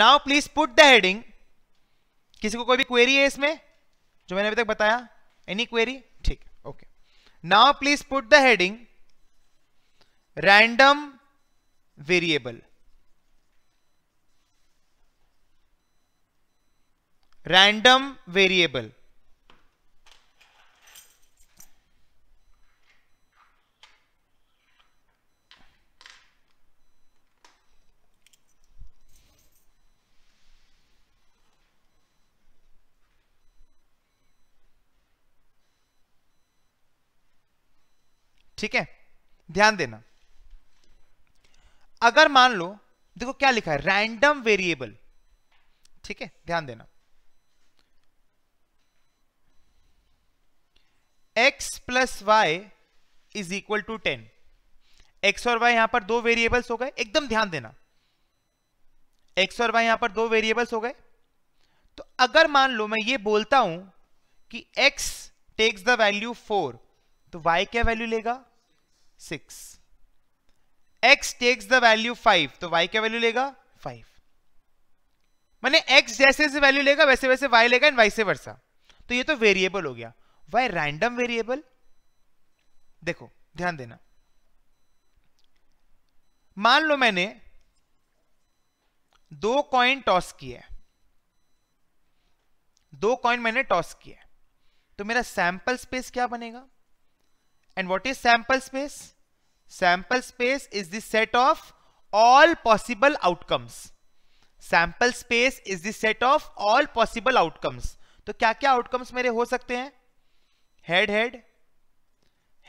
Now please put the heading किसी को कोई भी क्वेरी है इसमें जो मैंने अभी तक बताया एनी क्वेरी ठीक okay now please put the heading random variable random variable ठीक है ध्यान देना अगर मान लो देखो क्या लिखा है रैंडम वेरिएबल ठीक है ध्यान देना x plus Y is equal to ten X और वाई यहां पर दो वेरिएबल्स हो गए एकदम ध्यान देना एक्स और वाई यहां पर दो वेरिएबल्स हो गए तो अगर मान लो मैं ये बोलता हूं कि x takes the value four तो y क्या वैल्यू लेगा six X takes the value five तो वाई क्या वैल्यू लेगा फाइव मैंने एक्स जैसे जैसे वैल्यू लेगा वैसे वैसे वाई लेगा एंड वाई से वर्षा तो ये तो वेरिएबल हो गया वाई रैंडम वेरिएबल देखो ध्यान देना मान लो मैंने दो कॉइन टॉस किए दो कॉइन मैंने टॉस किए तो मेरा सैंपल स्पेस क्या बनेगा And what is sample space? Sample space is the set of all possible outcomes. Sample space is the set of all possible outcomes. तो क्या क्या outcomes मेरे हो सकते हैं Head head,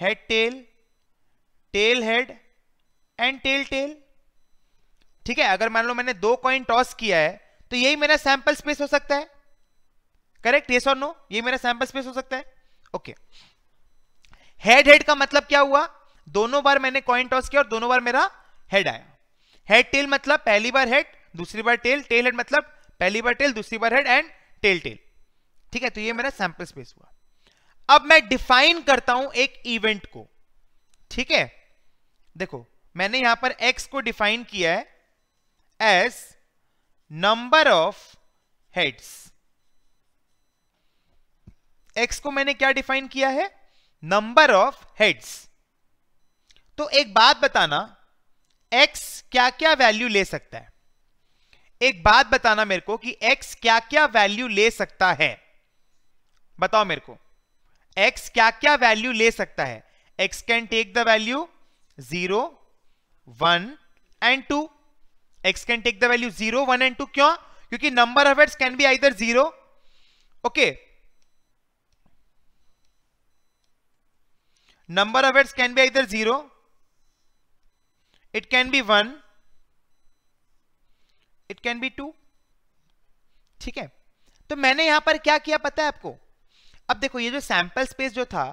head tail, tail head and tail tail. ठीक है अगर मान लो मैंने दो कॉइन टॉस किया है तो यही मेरा सैंपल स्पेस हो सकता है करेक्ट येस और नो ये मेरा सैंपल स्पेस हो सकता है ओके okay. हेड हेड का मतलब क्या हुआ दोनों बार मैंने कॉइन टॉस किया और दोनों बार मेरा हेड आया हेड टेल मतलब पहली बार हेड दूसरी बार टेल टेल हेड मतलब पहली बार टेल दूसरी बार हेड एंड टेल टेल ठीक है तो ये मेरा सैंपल स्पेस हुआ अब मैं डिफाइन करता हूं एक इवेंट को ठीक है देखो मैंने यहां पर एक्स को डिफाइन किया है as number of heads X को मैंने क्या डिफाइन किया है नंबर ऑफ हेड्स तो एक बात बताना एक्स क्या क्या वैल्यू ले सकता है एक बात बताना मेरे को कि एक्स क्या क्या वैल्यू ले सकता है बताओ मेरे को एक्स क्या क्या वैल्यू ले सकता है X can take the value zero one and two X can take the value zero one and two क्यों क्योंकि number of heads can be either zero okay number of heads can be either 0 it can be 1 it can be two ठीक है तो मैंने यहां पर क्या किया पता है आपको अब देखो ये जो सैंपल स्पेस जो था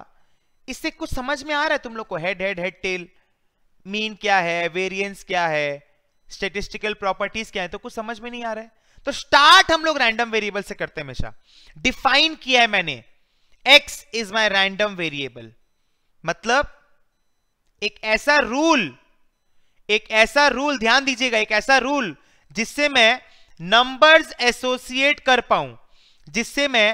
इससे कुछ समझ में आ रहा है तुम लोग को head head head tail mean क्या है वेरिएंस क्या है स्टेटिस्टिकल प्रॉपर्टीज क्या है तो कुछ समझ में नहीं आ रहा है तो स्टार्ट हम लोग रैंडम वेरिएबल से करते हैं हमेशा डिफाइन किया है मैंने X is my random variable मतलब एक ऐसा रूल एक ऐसा रूल ध्यान दीजिएगा एक ऐसा रूल जिससे मैं नंबर्स एसोसिएट कर पाऊं जिससे मैं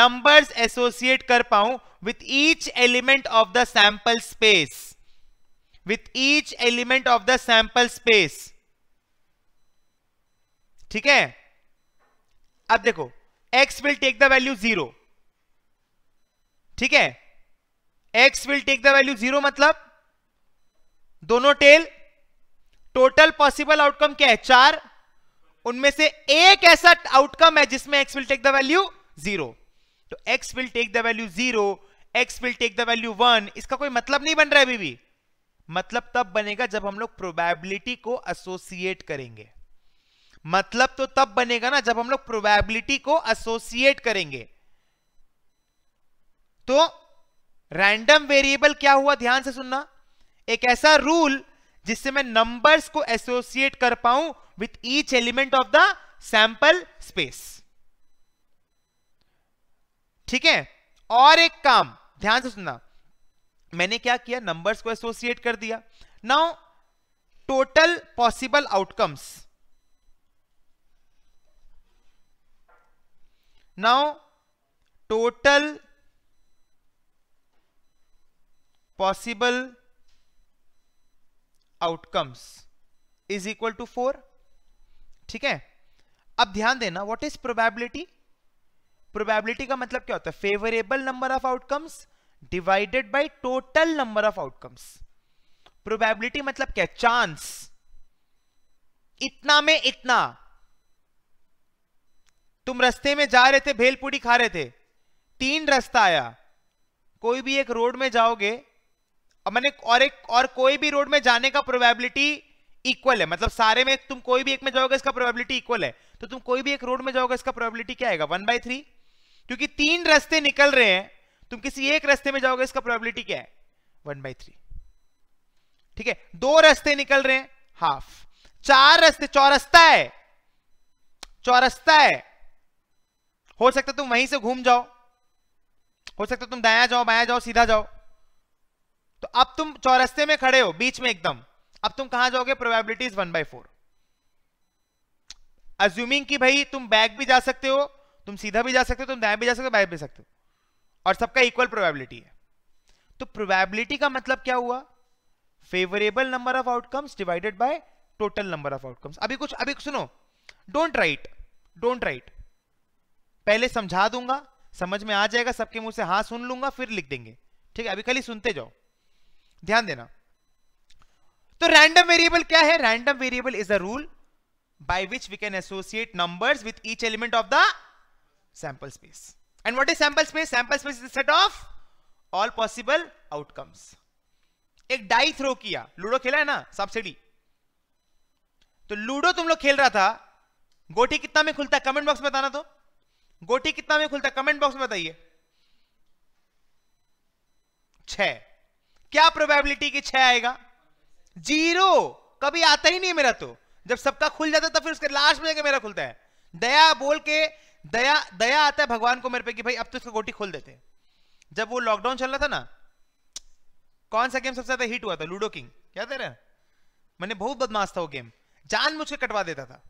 नंबर्स एसोसिएट कर पाऊं with each element of the sample space with each element of the sample space ठीक है अब देखो x will take the value zero ठीक है X will take the value zero मतलब दोनों टेल टोटल पॉसिबल आउटकम क्या है चार उनमें से एक ऐसा आउटकम है जिसमें X will take the value zero तो X will take the value zero X will take the value one इसका कोई मतलब नहीं बन रहा है अभी भी मतलब तब बनेगा जब हम लोग प्रोबेबिलिटी को एसोसिएट करेंगे मतलब तो तब बनेगा ना जब हम लोग प्रोबेबिलिटी को एसोसिएट करेंगे तो रैंडम वेरिएबल क्या हुआ ध्यान से सुनना एक ऐसा रूल जिससे मैं नंबर्स को एसोसिएट कर पाऊं with each element of the sample space ठीक है और एक काम ध्यान से सुनना मैंने क्या किया नंबर्स को एसोसिएट कर दिया now total possible outcomes now total possible outcomes is equal to four ठीक है अब ध्यान देना व्हाट इज प्रोबेबिलिटी प्रोबेबिलिटी का मतलब क्या होता है favourable number of outcomes divided by total number of outcomes probability मतलब क्या चांस इतना में इतना तुम रस्ते में जा रहे थे भेलपूड़ी खा रहे थे तीन रास्ता आया कोई भी एक रोड में जाओगे मैंने और एक और कोई भी रोड में जाने का प्रोबेबिलिटी इक्वल है मतलब सारे में तुम कोई भी एक में जाओगे इसका प्रोबेबिलिटी इक्वल है तो तुम कोई भी एक रोड में जाओगे इसका प्रोबेबिलिटी क्या आएगा वन बाई थ्री क्योंकि तीन रास्ते निकल रहे हैं तुम किसी एक रास्ते में जाओगे इसका प्रोबेबिलिटी क्या है वन बाय थ्री ठीक है दो रास्ते निकल रहे हैं हाफ चार रास्ते चौरस्ता है चौरस्ता है हो सकता तुम वहीं से घूम जाओ हो सकता तुम दाया जाओ बाया जाओ सीधा जाओ तो अब तुम चौरस्ते में खड़े हो बीच में एकदम अब तुम कहां जाओगे probabilities one by four assuming की भाई तुम बैक भी जा सकते हो तुम सीधा भी जा सकते हो तुम दाएं भी जा सकते हो बाएं भी सकते हो और सबका इक्वल प्रोबेबिलिटी है तो प्रोबेबिलिटी का मतलब क्या हुआ favourable number of outcomes divided by total number of outcomes अभी कुछ अभी सुनो डोंट राइट डोंट राइट पहले समझा दूंगा समझ में आ जाएगा सबके मुंह से हाँ सुन लूंगा फिर लिख देंगे ठीक है अभी खाली सुनते जाओ ध्यान देना तो रैंडम वेरिएबल क्या है random variable is a rule by which we can associate numbers with each element of the sample space and what is sample space sample space is set of all possible outcomes एक die throw किया ludo खेला है ना subsidy तो ludo तुम लोग खेल रहा था गोटी कितना में खुलता है कमेंट बॉक्स में बताना तो गोटी कितना में खुलता है कमेंट बॉक्स में बताइए क्या प्रोबेबिलिटी कि छह आएगा जीरो कभी आता ही नहीं मेरा तो जब सबका खुल जाता तो फिर उसके लास्ट में जाके मेरा खुलता है दया बोल के दया दया आता है भगवान को मेरे पे कि भाई अब तो इसका गोटी खोल देते जब वो लॉकडाउन चल रहा था ना कौन सा गेम सबसे ज्यादा हिट हुआ था लूडो किंग याद है रहा मैंने बहुत बदमाश था वो गेम जान मुझके कटवा देता था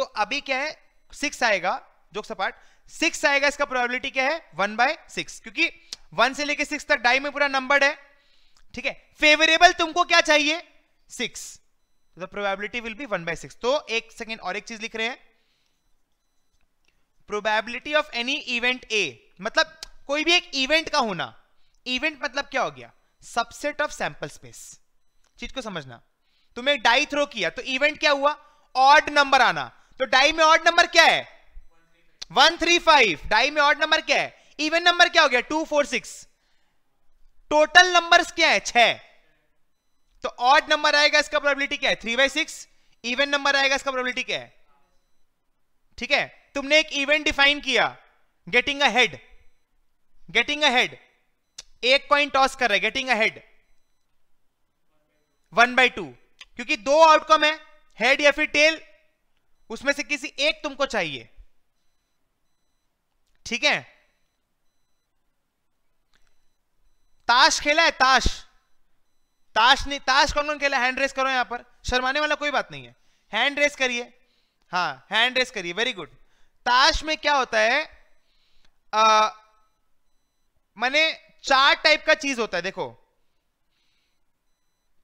तो अभी क्या है सिक्स आएगा जो सपाट सिक्स आएगा इसका प्रोबेबिलिटी क्या है वन बाय सिक्स क्योंकि वन से लेकर सिक्स तक डाई में पूरा नंबर है ठीक है फेवरेबल तुमको क्या चाहिए six probability will be one by six तो एक सेकेंड और एक चीज लिख रहे हैं probability of any event A मतलब कोई भी एक इवेंट का होना इवेंट मतलब क्या हो गया सबसेट ऑफ सैंपल स्पेस चीज को समझना तुमने डाई थ्रो किया तो इवेंट क्या हुआ ऑड नंबर आना तो डाई में ऑड नंबर क्या है वन थ्री फाइव डाई में ऑड नंबर क्या है इवेंट नंबर क्या हो गया two four six total numbers क्या है छह तो ऑड नंबर आएगा इसका प्रोबेबिलिटी क्या है three by six even number आएगा इसका प्रोबेबिलिटी क्या है ठीक है तुमने एक इवेंट डिफाइन किया getting a head getting a head एक कॉइन टॉस कर रहे getting a head one by two क्योंकि दो आउटकम है हेड या फिर टेल उसमें से किसी एक तुमको चाहिए ठीक है ताश खेला है ताश ताश नहीं ताश कौन कौन खेला हैंड रेस करो यहां पर शर्माने वाला कोई बात नहीं है हैंड रेस करिए हाँ हैंड रेस करिए वेरी गुड ताश में क्या होता है मैंने चार टाइप का चीज होता है देखो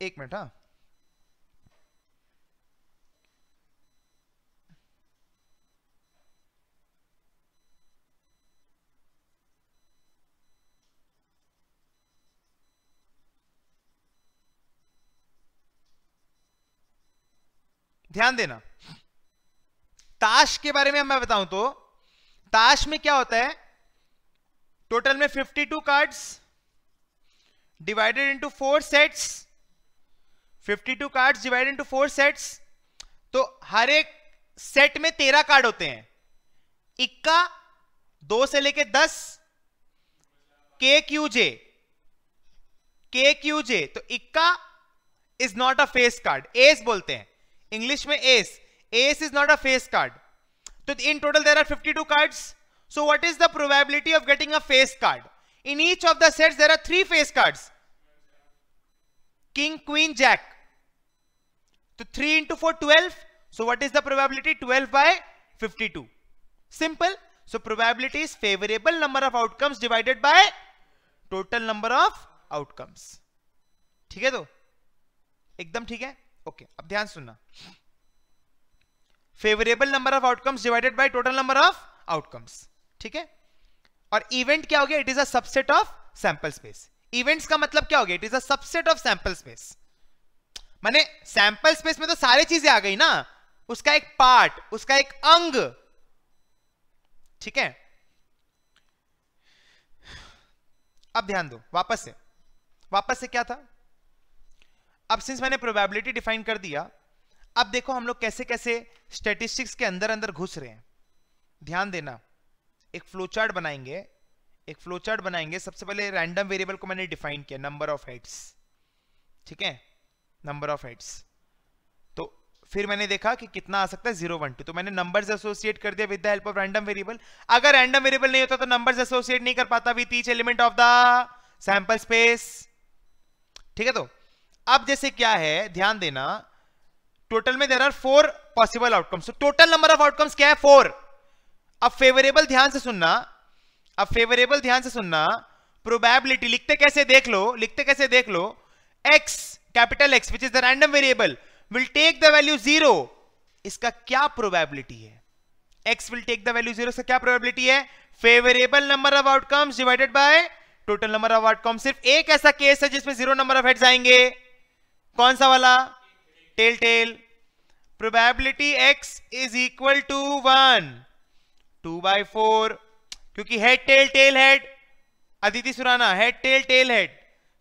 एक मिनट हाँ ध्यान देना ताश के बारे में मैं बताऊं तो ताश में क्या होता है टोटल में 52 cards divided into four sets 52 cards divided into four sets तो हर एक सेट में तेरह कार्ड होते हैं इक्का दो से लेके दस के क्यू जे के क्यू जे तो इक्का is not a face card ace बोलते हैं इंग्लिश में ace ace is not a face card तो in total there are 52 cards so what is the probability of getting a face card in each of the sets there are three face cards king queen jack तो three into four twelve so what is the probability twelve by fifty two simple so probability is favourable number of outcomes divided by total number of outcomes ठीक है तो एकदम ठीक है okay okay, अब ध्यान सुनना favourable number of outcomes divided by total number of outcomes ठीक है और इवेंट क्या हो गया it is a subset of sample space events का मतलब क्या हो गया it is a subset of sample space माने सैंपल स्पेस में तो सारी चीजें आ गई ना उसका एक पार्ट उसका एक अंग ठीक है अब ध्यान दो वापस से वापस से क्या था अब सिंस मैंने प्रोबेबिलिटी डिफाइन कर दिया अब देखो हम लोग कैसे कैसे स्टेटिस्टिक्स के अंदर अंदर घुस रहे हैं ध्यान देना एक फ्लोचार्ट बनाएंगे एक फ्लोचार्ट बनाएंगे सबसे पहले रैंडम वेरिएबल को मैंने डिफाइन किया नंबर ऑफ हेड्स ठीक है नंबर ऑफ हेड्स तो फिर मैंने देखा कि कितना आ सकता है जीरो वन टू तो मैंने नंबर्स एसोसिएट कर दिया with the help of random variable अगर रैंडम वेरिएबल नहीं होता तो नंबर एसोसिएट नहीं कर पाता with each element of the sample space ठीक है तो अब जैसे क्या है ध्यान देना टोटल में there are four possible outcomes total number of outcomes क्या है फोर अब फेवरेबल ध्यान से सुनना अब फेवरेबल ध्यान से सुनना प्रोबेबिलिटी लिखते कैसे देख लो लिखते कैसे देख लो X capital X which is the random variable will take the value zero इसका क्या प्रोबेबिलिटी है X will take the value zero से क्या प्रोबेबिलिटी है favourable number of outcomes divided by total number of outcomes सिर्फ एक ऐसा case है जिसमें जीरो नंबर ऑफ हेड्स आएंगे कौन सा वाला tail tail probability x is equal to one two by four क्योंकि head tail tail head Aditi Surana head tail tail head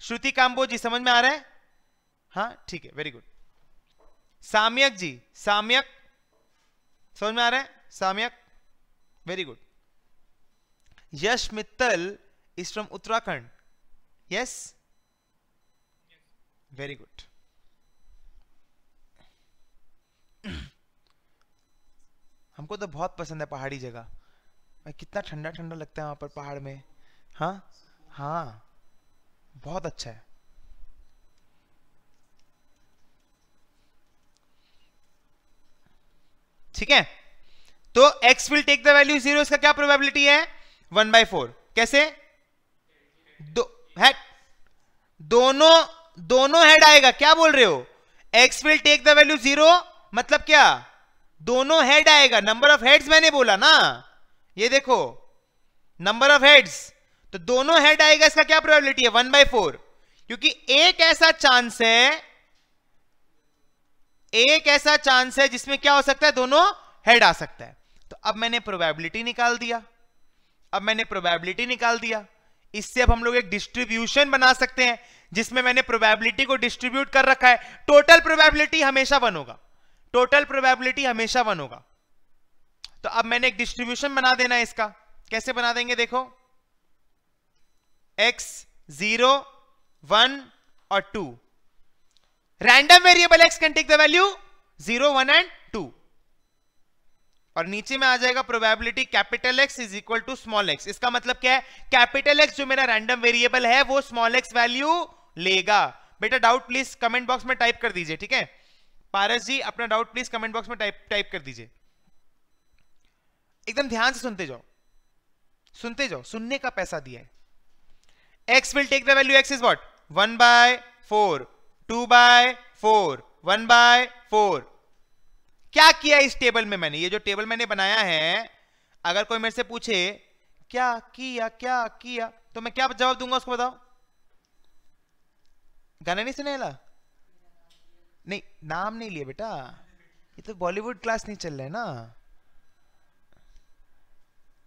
Shruti Kambo ji समझ में आ रहा है हाँ ठीक है वेरी गुड साम्यक जी साम्यक समझ में आ रहा है Samyak very good Yash Mittal is from Uttarakhand yes very good हमको तो बहुत पसंद है पहाड़ी जगह मैं कितना ठंडा ठंडा लगता है वहाँ पर पहाड़ में हाँ हाँ बहुत अच्छा है ठीक है तो x will take the value zero इसका क्या प्रोबेबिलिटी है वन बाई फोर कैसे दो है दोनों दोनों हेड आएगा क्या बोल रहे हो x will take the value zero मतलब क्या दोनों हेड आएगा नंबर ऑफ हेड्स मैंने बोला ना ये देखो नंबर ऑफ हेड्स तो दोनों हेड आएगा इसका क्या प्रोबेबिलिटी है वन बाय फोर क्योंकि एक ऐसा चांस है एक ऐसा चांस है जिसमें क्या हो सकता है दोनों हेड आ सकता है तो अब मैंने प्रोबेबिलिटी निकाल दिया अब मैंने प्रोबेबिलिटी निकाल दिया इससे अब हम लोग एक डिस्ट्रीब्यूशन बना सकते हैं जिसमें मैंने प्रोबेबिलिटी को डिस्ट्रीब्यूट कर रखा है टोटल प्रोबेबिलिटी हमेशा वन होगा टोटल प्रोबेबिलिटी हमेशा वन होगा तो अब मैंने एक डिस्ट्रीब्यूशन बना देना है इसका कैसे बना देंगे देखो एक्स जीरो वन और two random variable X can take the value zero one and two और नीचे में आ जाएगा probability capital x is equal to small X इसका मतलब क्या है कैपिटल एक्स जो मेरा रैंडम वेरिएबल है वो स्मॉल एक्स वैल्यू लेगा बेटा डाउट प्लीज कमेंट बॉक्स में टाइप कर दीजिए ठीक है पारस जी अपना डाउट प्लीज कमेंट बॉक्स में टाइप टाइप कर दीजिए एकदम ध्यान से सुनते जाओ सुनते जाओ सुनने का पैसा दिया है X will take the value X is what one by four two by four one by four क्या किया इस टेबल में मैंने ये जो टेबल मैंने बनाया है अगर कोई मेरे से पूछे क्या किया क्या किया तो मैं क्या जवाब दूंगा उसको बताओ गाना नहीं सुनेला नहीं नाम नहीं लिए बेटा ये तो बॉलीवुड क्लास नहीं चल रहा है ना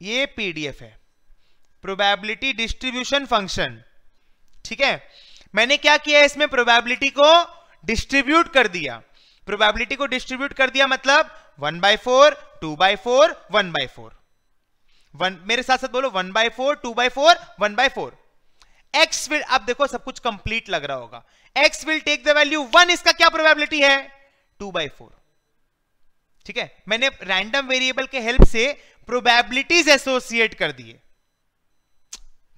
ये पीडीएफ है प्रोबेबिलिटी डिस्ट्रीब्यूशन फंक्शन ठीक है मैंने क्या किया इसमें प्रोबेबिलिटी को डिस्ट्रीब्यूट कर दिया प्रोबेबिलिटी को डिस्ट्रीब्यूट कर दिया मतलब one by four two by four one by four one मेरे साथ साथ बोलो one by four two by four one by four X will अब देखो सब कुछ कंप्लीट लग रहा होगा X will take the value one इसका क्या प्रोबेबिलिटी है टू बाई फोर ठीक है मैंने रैंडम वेरिएबल के हेल्प से प्रोबेबिलिटीज एसोसिएट कर दिए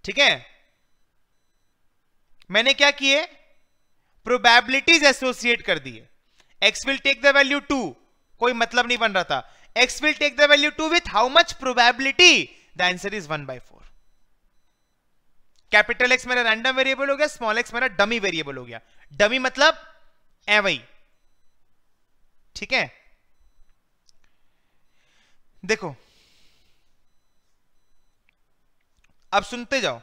ठीक है मैंने क्या किए प्रोबेबिलिटीज एसोसिएट कर दिए X will take the value two कोई मतलब नहीं बन रहा था X will take the value two with how much probability the answer is one by four capital X मेरा रैंडम वेरिएबल हो गया स्मॉल एक्स मेरा डमी वेरिएबल हो गया डमी मतलब एवई ठीक है देखो अब सुनते जाओ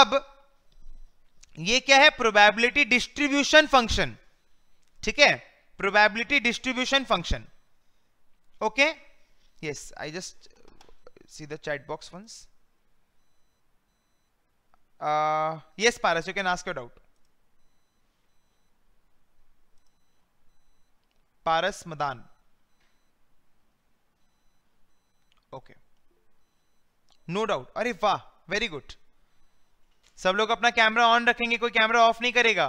अब ये क्या है प्रोबेबिलिटी डिस्ट्रीब्यूशन फंक्शन ठीक है probability distribution function okay yes I just see the chat box once Uh, yes, Paras, you can ask your doubt. Paras Madan. Okay no doubt अरे वाह वेरी गुड सब लोग अपना कैमरा ऑन रखेंगे कोई camera off नहीं करेगा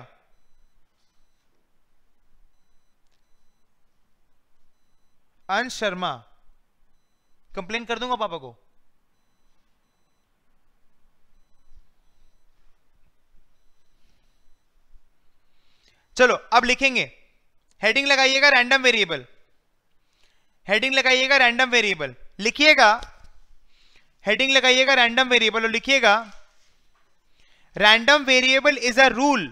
अंश शर्मा कंप्लेन कर दूंगा पापा को चलो अब लिखेंगे हेडिंग लगाइएगा रैंडम वेरिएबल हेडिंग लगाइएगा रैंडम वेरिएबल लिखिएगा हेडिंग लगाइएगा रैंडम वेरिएबल और लिखिएगा random variable is a rule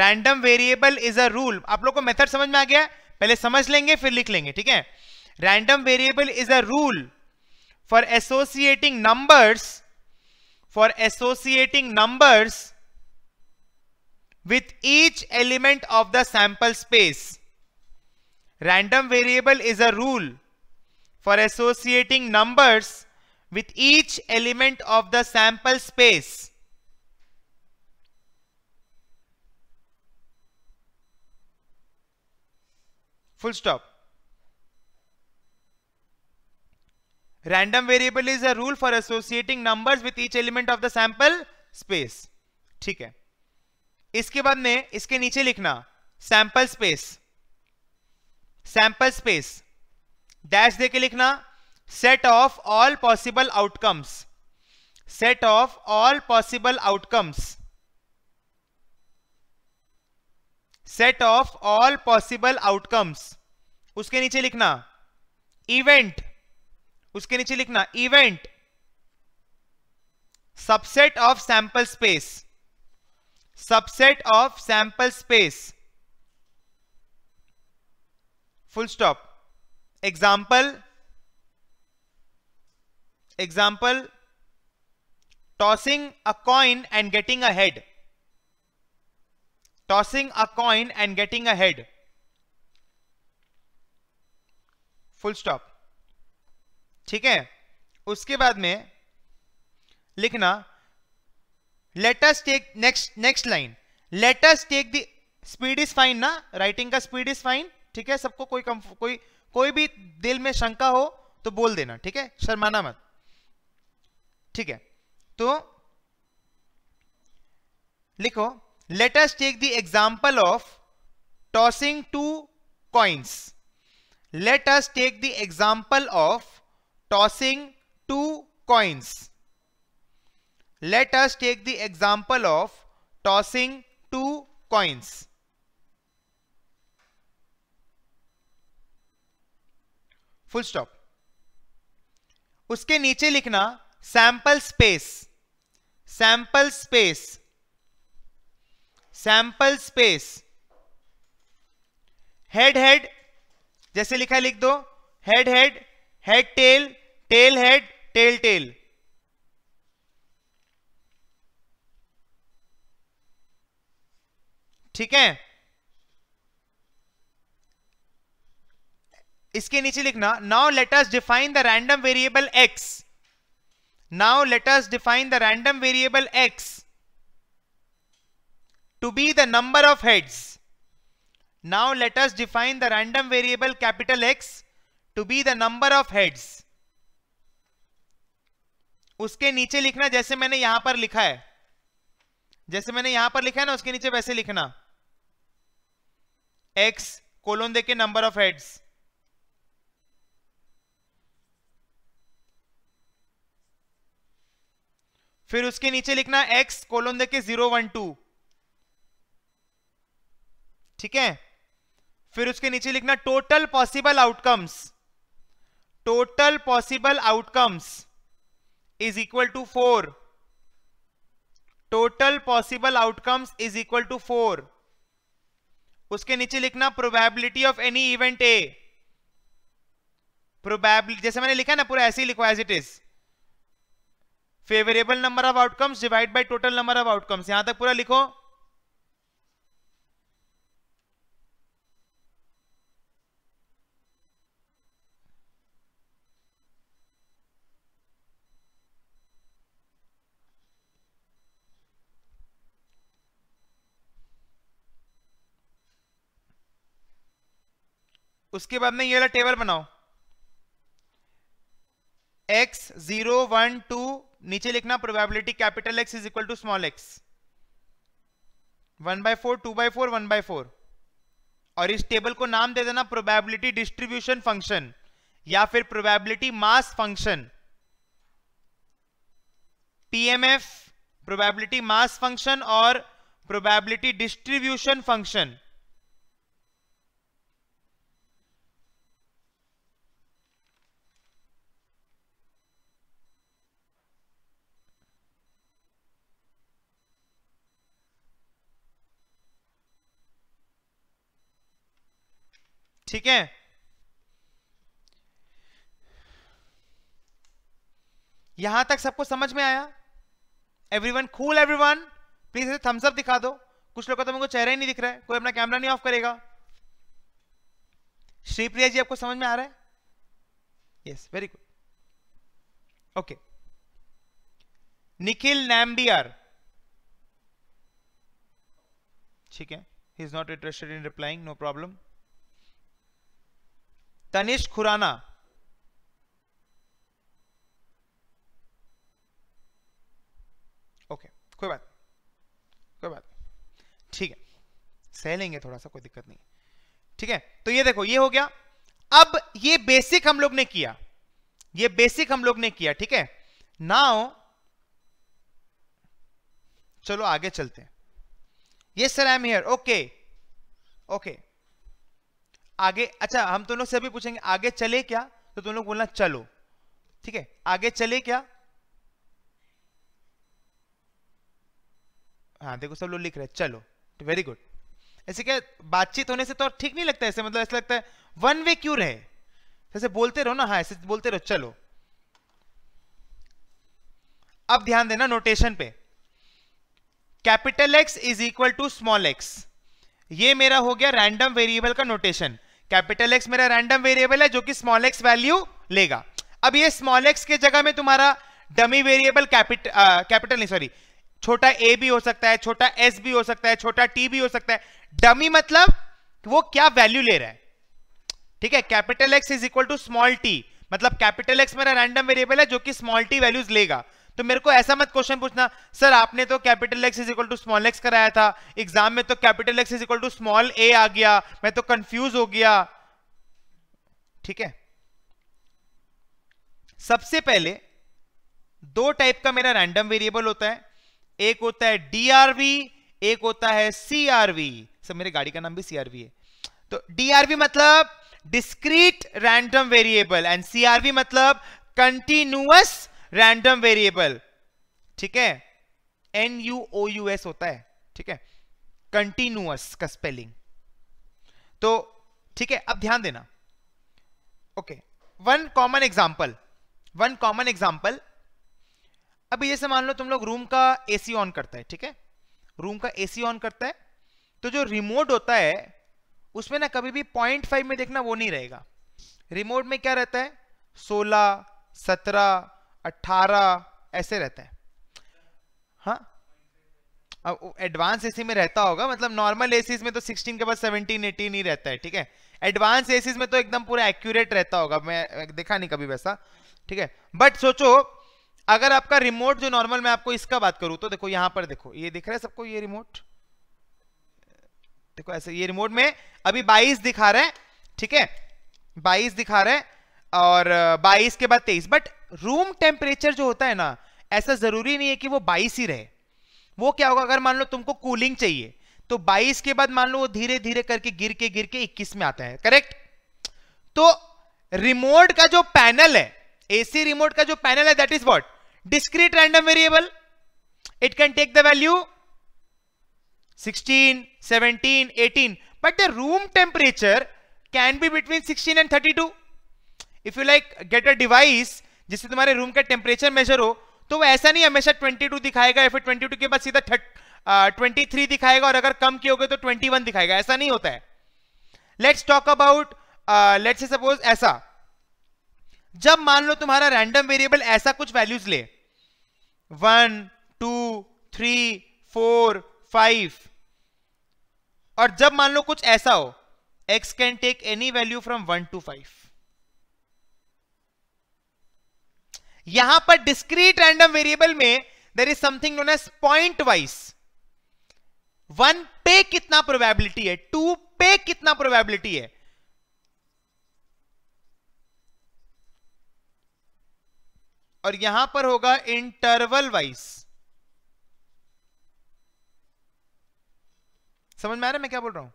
random variable is a rule आप लोग को मेथड समझ में आ गया पहले समझ लेंगे फिर लिख लेंगे ठीक है random variable is a rule for associating numbers for associating numbers with each element of the sample space. Random variable is a rule for associating numbers with each element of the sample space. Full stop. Random variable is a rule for associating numbers with each element of the sample space. ठीक है इसके बाद में इसके नीचे लिखना sample space sample space dash देके लिखना set of all possible outcomes set of all possible outcomes set of all possible outcomes उसके नीचे लिखना इवेंट उसके नीचे लिखना event subset of sample space subset of sample space full stop example example tossing a coin and getting a head tossing a coin and getting a head full stop ठीक है उसके बाद में लिखना let us take next next line let us take the speed is fine ना writing का speed is fine ठीक है सबको कोई कोई कोई भी दिल में शंका हो तो बोल देना ठीक है शर्माना मत ठीक है तो लिखो let us take the example of tossing two coins let us take the example of tossing two coins let us take the example of tossing two coins full stop उसके नीचे लिखना sample space sample space sample space head head जैसे लिखा लिख दो head head head tail tail head tail tail ठीक है इसके नीचे लिखना now let's define the random variable X now let's define the random variable X to be the number of heads now let's define the random variable capital X to be the number of heads उसके नीचे लिखना जैसे मैंने यहां पर लिखा है जैसे मैंने यहां पर लिखा है ना उसके नीचे वैसे लिखना एक्स कोलोन देके नंबर ऑफ हेड्स फिर उसके नीचे लिखना एक्स कोलोन देके जीरो वन टू ठीक है फिर उसके नीचे लिखना total possible outcomes total possible outcomes is equal to four total possible outcomes is equal to four उसके नीचे लिखना probability of any event A probability जैसे मैंने लिखा ना पूरा ऐसे ही लिखो as it is favourable number of outcomes divide by total number of outcomes यहां तक पूरा लिखो उसके बाद में ये वाला टेबल बनाओ एक्स जीरो वन टू नीचे लिखना probability capital x is equal to small X one by four two by four one by four और इस टेबल को नाम दे देना प्रोबेबिलिटी डिस्ट्रीब्यूशन फंक्शन या फिर probability mass function PMF probability mass function और प्रोबेबिलिटी डिस्ट्रीब्यूशन फंक्शन ठीक है यहां तक सबको समझ में आया एवरीवन कूल एवरीवन प्लीज ऐसे थम्स दिखा दो कुछ लोग का तो चेहरा ही नहीं दिख रहा है कोई अपना कैमरा नहीं ऑफ करेगा श्रीप्रिया जी आपको समझ में आ रहा है yes very good okay Nikhil Nambiar ठीक है he is not interested in replying no problem Tanishq Khurana okay कोई बात कोई बात ठीक है सह लेंगे थोड़ा सा कोई दिक्कत नहीं ठीक है तो ये देखो ये हो गया अब ये बेसिक हम लोग ने किया ये बेसिक हम लोग ने किया ठीक है नाउ चलो आगे चलते हैं ये sir I am here okay okay आगे अच्छा हम तुम लोग से भी पूछेंगे आगे चले क्या तो तुम लोग बोलना चलो ठीक है आगे चले क्या हाँ देखो सब लोग लिख रहे हैं चलो वेरी तो गुड ऐसे क्या बातचीत होने से तो ठीक नहीं लगता ऐसे मतलब ऐसा लगता है वन वे क्यों रहे ऐसे बोलते रहो ना हाँ ऐसे बोलते रहो चलो अब ध्यान देना नोटेशन पे capital x is equal to small X ये मेरा हो गया रैंडम वेरिएबल का नोटेशन कैपिटल एक्स मेरा रैंडम वेरिएबल है जो कि स्मॉल एक्स वैल्यू लेगा अब ये स्मॉल एक्स के जगह में तुम्हारा डमी वेरिएबल कैपिटल कैपिटल नहीं सॉरी छोटा ए भी हो सकता है छोटा एस भी हो सकता है छोटा टी भी हो सकता है डमी मतलब वो क्या वैल्यू ले रहा है ठीक है capital x is equal to small T मतलब कैपिटल एक्स मेरा रैंडम वेरिएबल है जो कि स्मॉल टी वैल्यूज लेगा तो मेरे को ऐसा मत क्वेश्चन पूछना सर आपने तो capital x is equal to small x कराया था एग्जाम में तो capital x is equal to small a आ गया मैं तो कंफ्यूज हो गया ठीक है सबसे पहले दो टाइप का मेरा रैंडम वेरिएबल होता है एक होता है डीआरवी एक होता है सीआरवी सर मेरे गाड़ी का नाम भी सीआरवी है तो डीआरवी मतलब discrete random variable and CRV मतलब कंटिन्यूअस रैंडम वेरिएबल ठीक है N U O U S होता है ठीक है कंटिन्यूअस का स्पेलिंग तो ठीक है अब ध्यान देना okay one common example one common example अभी जैसे मान लो तुम लोग रूम का एसी ऑन करता है ठीक है रूम का एसी ऑन करता है तो जो रिमोट होता है उसमें ना कभी भी पॉइंट फाइव में देखना वो नहीं रहेगा रिमोट में क्या रहता है सोलह सत्रह अट्ठारह ऐसे रहता है हाँ एडवांस एसी में रहता होगा मतलब नॉर्मल एसीज में तो 16 के बाद 17, 18 ही रहता है ठीक है एडवांस एसीज में तो एकदम पूरा एक्यूरेट रहता होगा मैं देखा नहीं कभी वैसा ठीक है बट सोचो अगर आपका रिमोट जो नॉर्मल मैं आपको इसका बात करूं तो देखो यहां पर देखो ये दिख रहा है सबको ये रिमोट देखो ऐसे ये रिमोट में अभी बाईस दिखा रहे हैं ठीक है बाईस दिखा रहे हैं और बाईस के बाद तेईस बट रूम टेम्परेचर जो होता है ना ऐसा जरूरी नहीं है कि वो बाईस ही रहे वो क्या होगा अगर मान लो तुमको कूलिंग चाहिए तो 22 के बाद मान लो वो धीरे धीरे करके गिर के गिर के 21 में आता है करेक्ट तो रिमोट का जो पैनल है एसी रिमोट का जो पैनल है that is what discrete random variable it can take the value 16 17 18 but the room temperature can be between 16 and 32 if you like get a device जिससे तुम्हारे room का temperature measure हो तो वो ऐसा नहीं हमेशा 22 दिखाएगा या फिर 22 के बाद सीधा थर्ट ट्वेंटी थ्री दिखाएगा और अगर कम किए होगे तो 21 दिखाएगा ऐसा नहीं होता है let's talk about let's suppose ऐसा जब मान लो तुम्हारा रैंडम वेरिएबल ऐसा कुछ वैल्यूज ले one two three four five और जब मान लो कुछ ऐसा हो x can take any value from one to five यहां पर डिस्क्रीट रैंडम वेरिएबल में there is something known as point wise one पे कितना प्रोबेबिलिटी है टू पे कितना प्रोबेबिलिटी है और यहां पर होगा इंटरवल वाइज समझ में आ रहा है मैं क्या बोल रहा हूं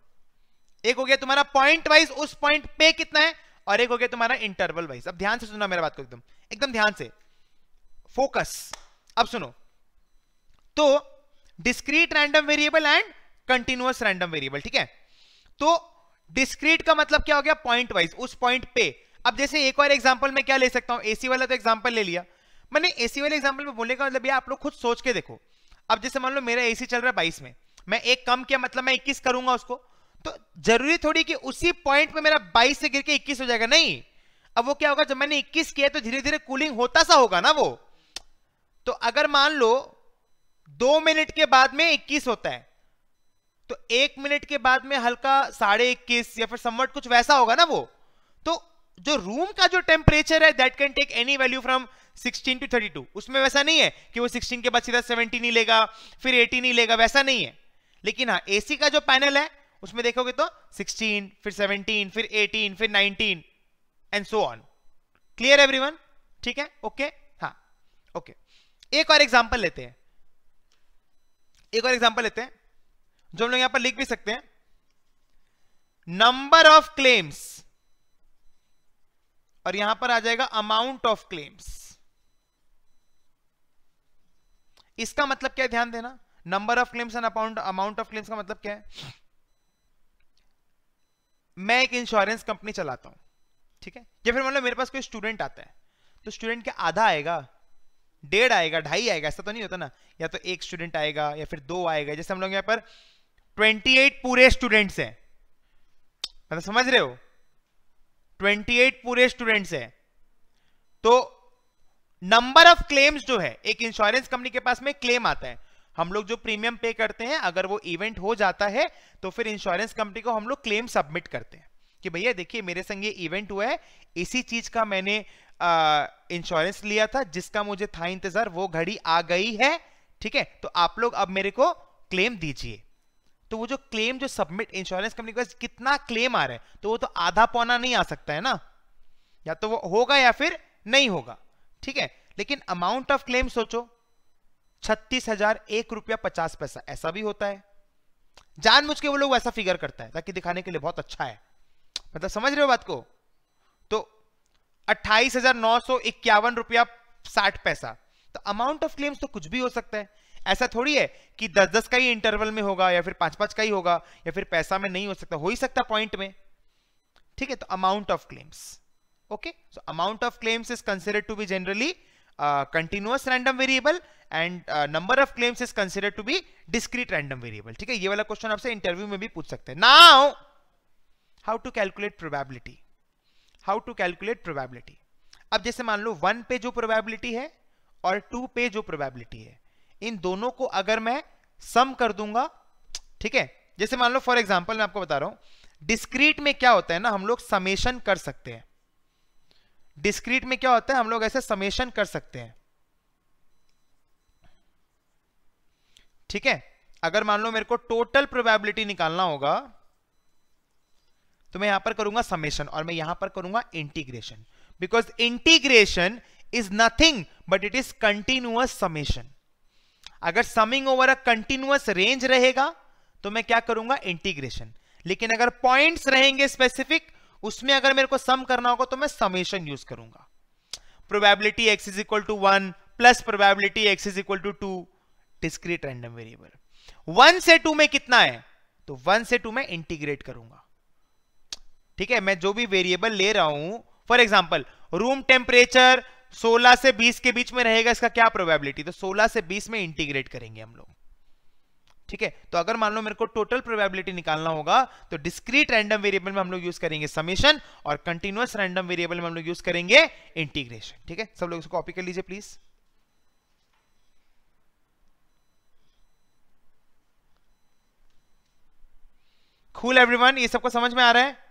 एक हो गया तुम्हारा पॉइंट वाइज उस पॉइंट पे कितना है और एक हो गया तुम्हारा इंटरवल वाइज अब ध्यान से सुनना मेरा बात को एकदम एकदम ध्यान से फोकस अब सुनो तो discrete random variable and continuous random variable ठीक है तो डिस्क्रीट का मतलब क्या हो गया पॉइंट वाइज उस पॉइंट पे अब जैसे एक और एग्जांपल में क्या ले सकता हूं एसी वाला तो एग्जांपल ले लिया मैंने एसी वाले एग्जांपल में बोलने का मतलब ये आप लोग खुद सोच के देखो अब जैसे मान लो मेरा एसी चल रहा है बाईस में मैं एक कम किया मतलब मैं इक्कीस करूंगा उसको तो जरूरी थोड़ी कि उसी पॉइंट में मेरा बाईस से गिर के इक्कीस हो जाएगा नहीं अब वो क्या होगा जब मैंने इक्कीस किया तो धीरे धीरे कूलिंग होता सा होगा ना वो तो अगर मान लो दो मिनट के बाद में 21 होता है तो एक मिनट के बाद में हल्का साढ़े इक्कीस या फिर समवट कुछ वैसा होगा ना वो तो जो रूम का जो टेम्परेचर है that can take any value from 16 to 32 उसमें वैसा नहीं है कि वो 16 के बाद सीधा 17 नहीं लेगा फिर 18 ही लेगा वैसा नहीं है लेकिन हाँ एसी का जो पैनल है उसमें देखोगे तो 16 फिर 17 फिर 18 फिर 19 and so on clear everyone ठीक है ओके okay? हाँ ओके okay. एक और एग्जाम्पल लेते हैं एक और एग्जाम्पल लेते हैं जो हम लोग यहां पर लिख भी सकते हैं नंबर ऑफ क्लेम्स और यहां पर आ जाएगा अमाउंट ऑफ क्लेम्स इसका मतलब क्या है ध्यान देना number of claims and amount amount of claims का मतलब क्या है मैं एक इंश्योरेंस कंपनी चलाता हूं ठीक है या फिर मतलब मेरे पास कोई स्टूडेंट आता है तो स्टूडेंट क्या आधा आएगा डेढ़ आएगा ढाई आएगा ऐसा तो नहीं होता ना या तो एक स्टूडेंट आएगा या फिर दो आएगा जैसे हम लोग यहाँ पर 28 पूरे स्टूडेंट्स हैं मतलब समझ रहे हो 28 पूरे स्टूडेंट्स हैं तो नंबर ऑफ क्लेम्स जो है एक इंश्योरेंस कंपनी के पास में क्लेम आता है हम लोग जो प्रीमियम पे करते हैं अगर वो इवेंट हो जाता है तो फिर इंश्योरेंस कंपनी को हम लोग क्लेम सबमिट करते हैं कि भैया देखिए मेरे संग ये इवेंट हुआ है इसी चीज का मैंने इंश्योरेंस लिया था जिसका मुझे था इंतजार वो घड़ी आ गई है ठीक है तो आप लोग अब मेरे को क्लेम दीजिए तो वो जो क्लेम जो सबमिट इंश्योरेंस कंपनी के पास कितना क्लेम आ रहा है तो वो तो आधा पौना नहीं आ सकता है ना या तो वो होगा या फिर नहीं होगा ठीक है लेकिन अमाउंट ऑफ क्लेम सोचो छत्तीस हजार एक रुपया पचास पैसा ऐसा भी होता है जान के वो लोग वैसा फिगर करता है ताकि दिखाने के लिए बहुत अच्छा है मतलब समझ रहे हो बात को अट्ठाईस हजार नौ सौ इक्यावन रुपया साठ पैसा तो अमाउंट ऑफ क्लेम्स तो कुछ भी हो सकता है ऐसा थोड़ी है कि दस दस का ही इंटरवल में होगा या फिर पांच पांच का ही होगा या फिर पैसा में नहीं हो सकता हो ही सकता पॉइंट में ठीक है तो amount of claims okay so amount of claims is considered to be generally continuous random variable and number of claims is consider to be discrete random variable ठीक है ये वाला क्वेश्चन आपसे इंटरव्यू में भी पूछ सकते हैं now how to calculate probability how to calculate probability अब जैसे मान लो वन पे जो प्रोबेबिलिटी है और टू पे जो प्रोबेबिलिटी है इन दोनों को अगर मैं सम कर दूंगा ठीक है जैसे मान लो फॉर एग्जाम्पल मैं आपको बता रहा हूं डिस्क्रीट में क्या होता है ना हम लोग समेशन कर सकते हैं डिस्क्रीट में क्या होता है हम लोग ऐसे समेशन कर सकते हैं ठीक है अगर मान लो मेरे को टोटल प्रोबेबिलिटी निकालना होगा तो मैं यहां पर करूंगा समेशन और मैं यहां पर करूंगा integration because integration is nothing but it is continuous summation अगर summing over a continuous range रहेगा तो मैं क्या करूंगा इंटीग्रेशन लेकिन अगर पॉइंट्स रहेंगे स्पेसिफिक उसमें अगर मेरे को सम करना होगा तो मैं समेशन यूज करूंगा probability x is equal to one plus probability x is equal to two discrete random variable one से टू में कितना है तो वन से टू में इंटीग्रेट करूंगा ठीक है मैं जो भी वेरिएबल ले रहा हूं फॉर एग्जाम्पल रूम टेम्परेचर 16 से 20 के बीच में रहेगा इसका क्या प्रोबेबिलिटी तो 16 से 20 में इंटीग्रेट करेंगे हम लोग ठीक है तो अगर मान लो मेरे को टोटल प्रोबेबिलिटी निकालना होगा तो डिस्क्रीट रैंडम वेरिएबल में हम लोग यूज करेंगे समेशन और कंटिन्यूस रैंडम वेरिएबल में हम लोग यूज करेंगे इंटीग्रेशन ठीक है सब लोग इसको कॉपी कर लीजिए प्लीज कूल एवरीवन ये सबको समझ में आ रहा है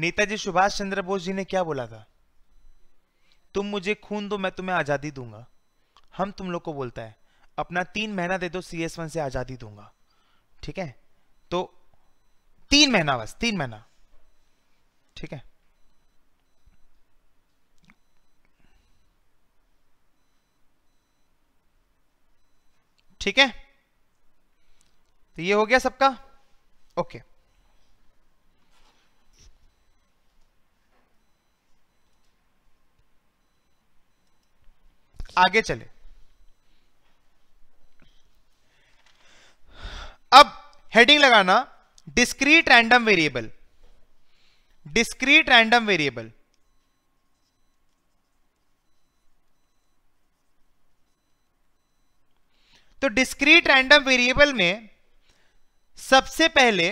नेताजी सुभाष चंद्र बोस जी ने क्या बोला था तुम मुझे खून दो मैं तुम्हें आज़ादी दूंगा हम तुम लोग को बोलता है अपना तीन महीना दे दो सी एस वन से आज़ादी दूंगा ठीक है तो तीन महीना बस तीन महीना ठीक है ठीक है तो ये हो गया सबका ओके आगे चले अब हेडिंग लगाना discrete random variable discrete random variable तो डिस्क्रीट रैंडम वेरिएबल में सबसे पहले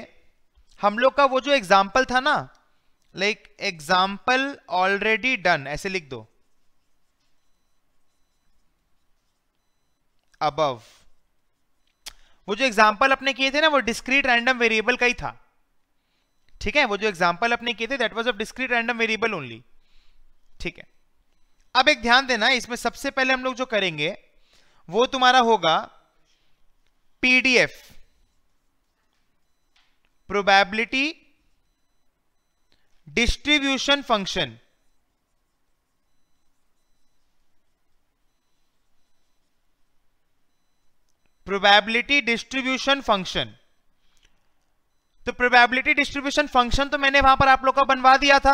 हम लोग का वो जो एग्जाम्पल था ना लाइक एग्जाम्पल ऑलरेडी डन ऐसे लिख दो अबव वो जो एग्जाम्पल अपने किए थे ना वो डिस्क्रीट रैंडम वेरिएबल का ही था ठीक है वो जो एग्जाम्पल अपने किए थे that was of discrete random variable only ठीक है अब एक ध्यान देना इसमें सबसे पहले हम लोग जो करेंगे वो तुम्हारा होगा PDF probability distribution function probability distribution function तो प्रोबेबिलिटी डिस्ट्रीब्यूशन फंक्शन तो मैंने वहां पर आप लोग का बनवा दिया था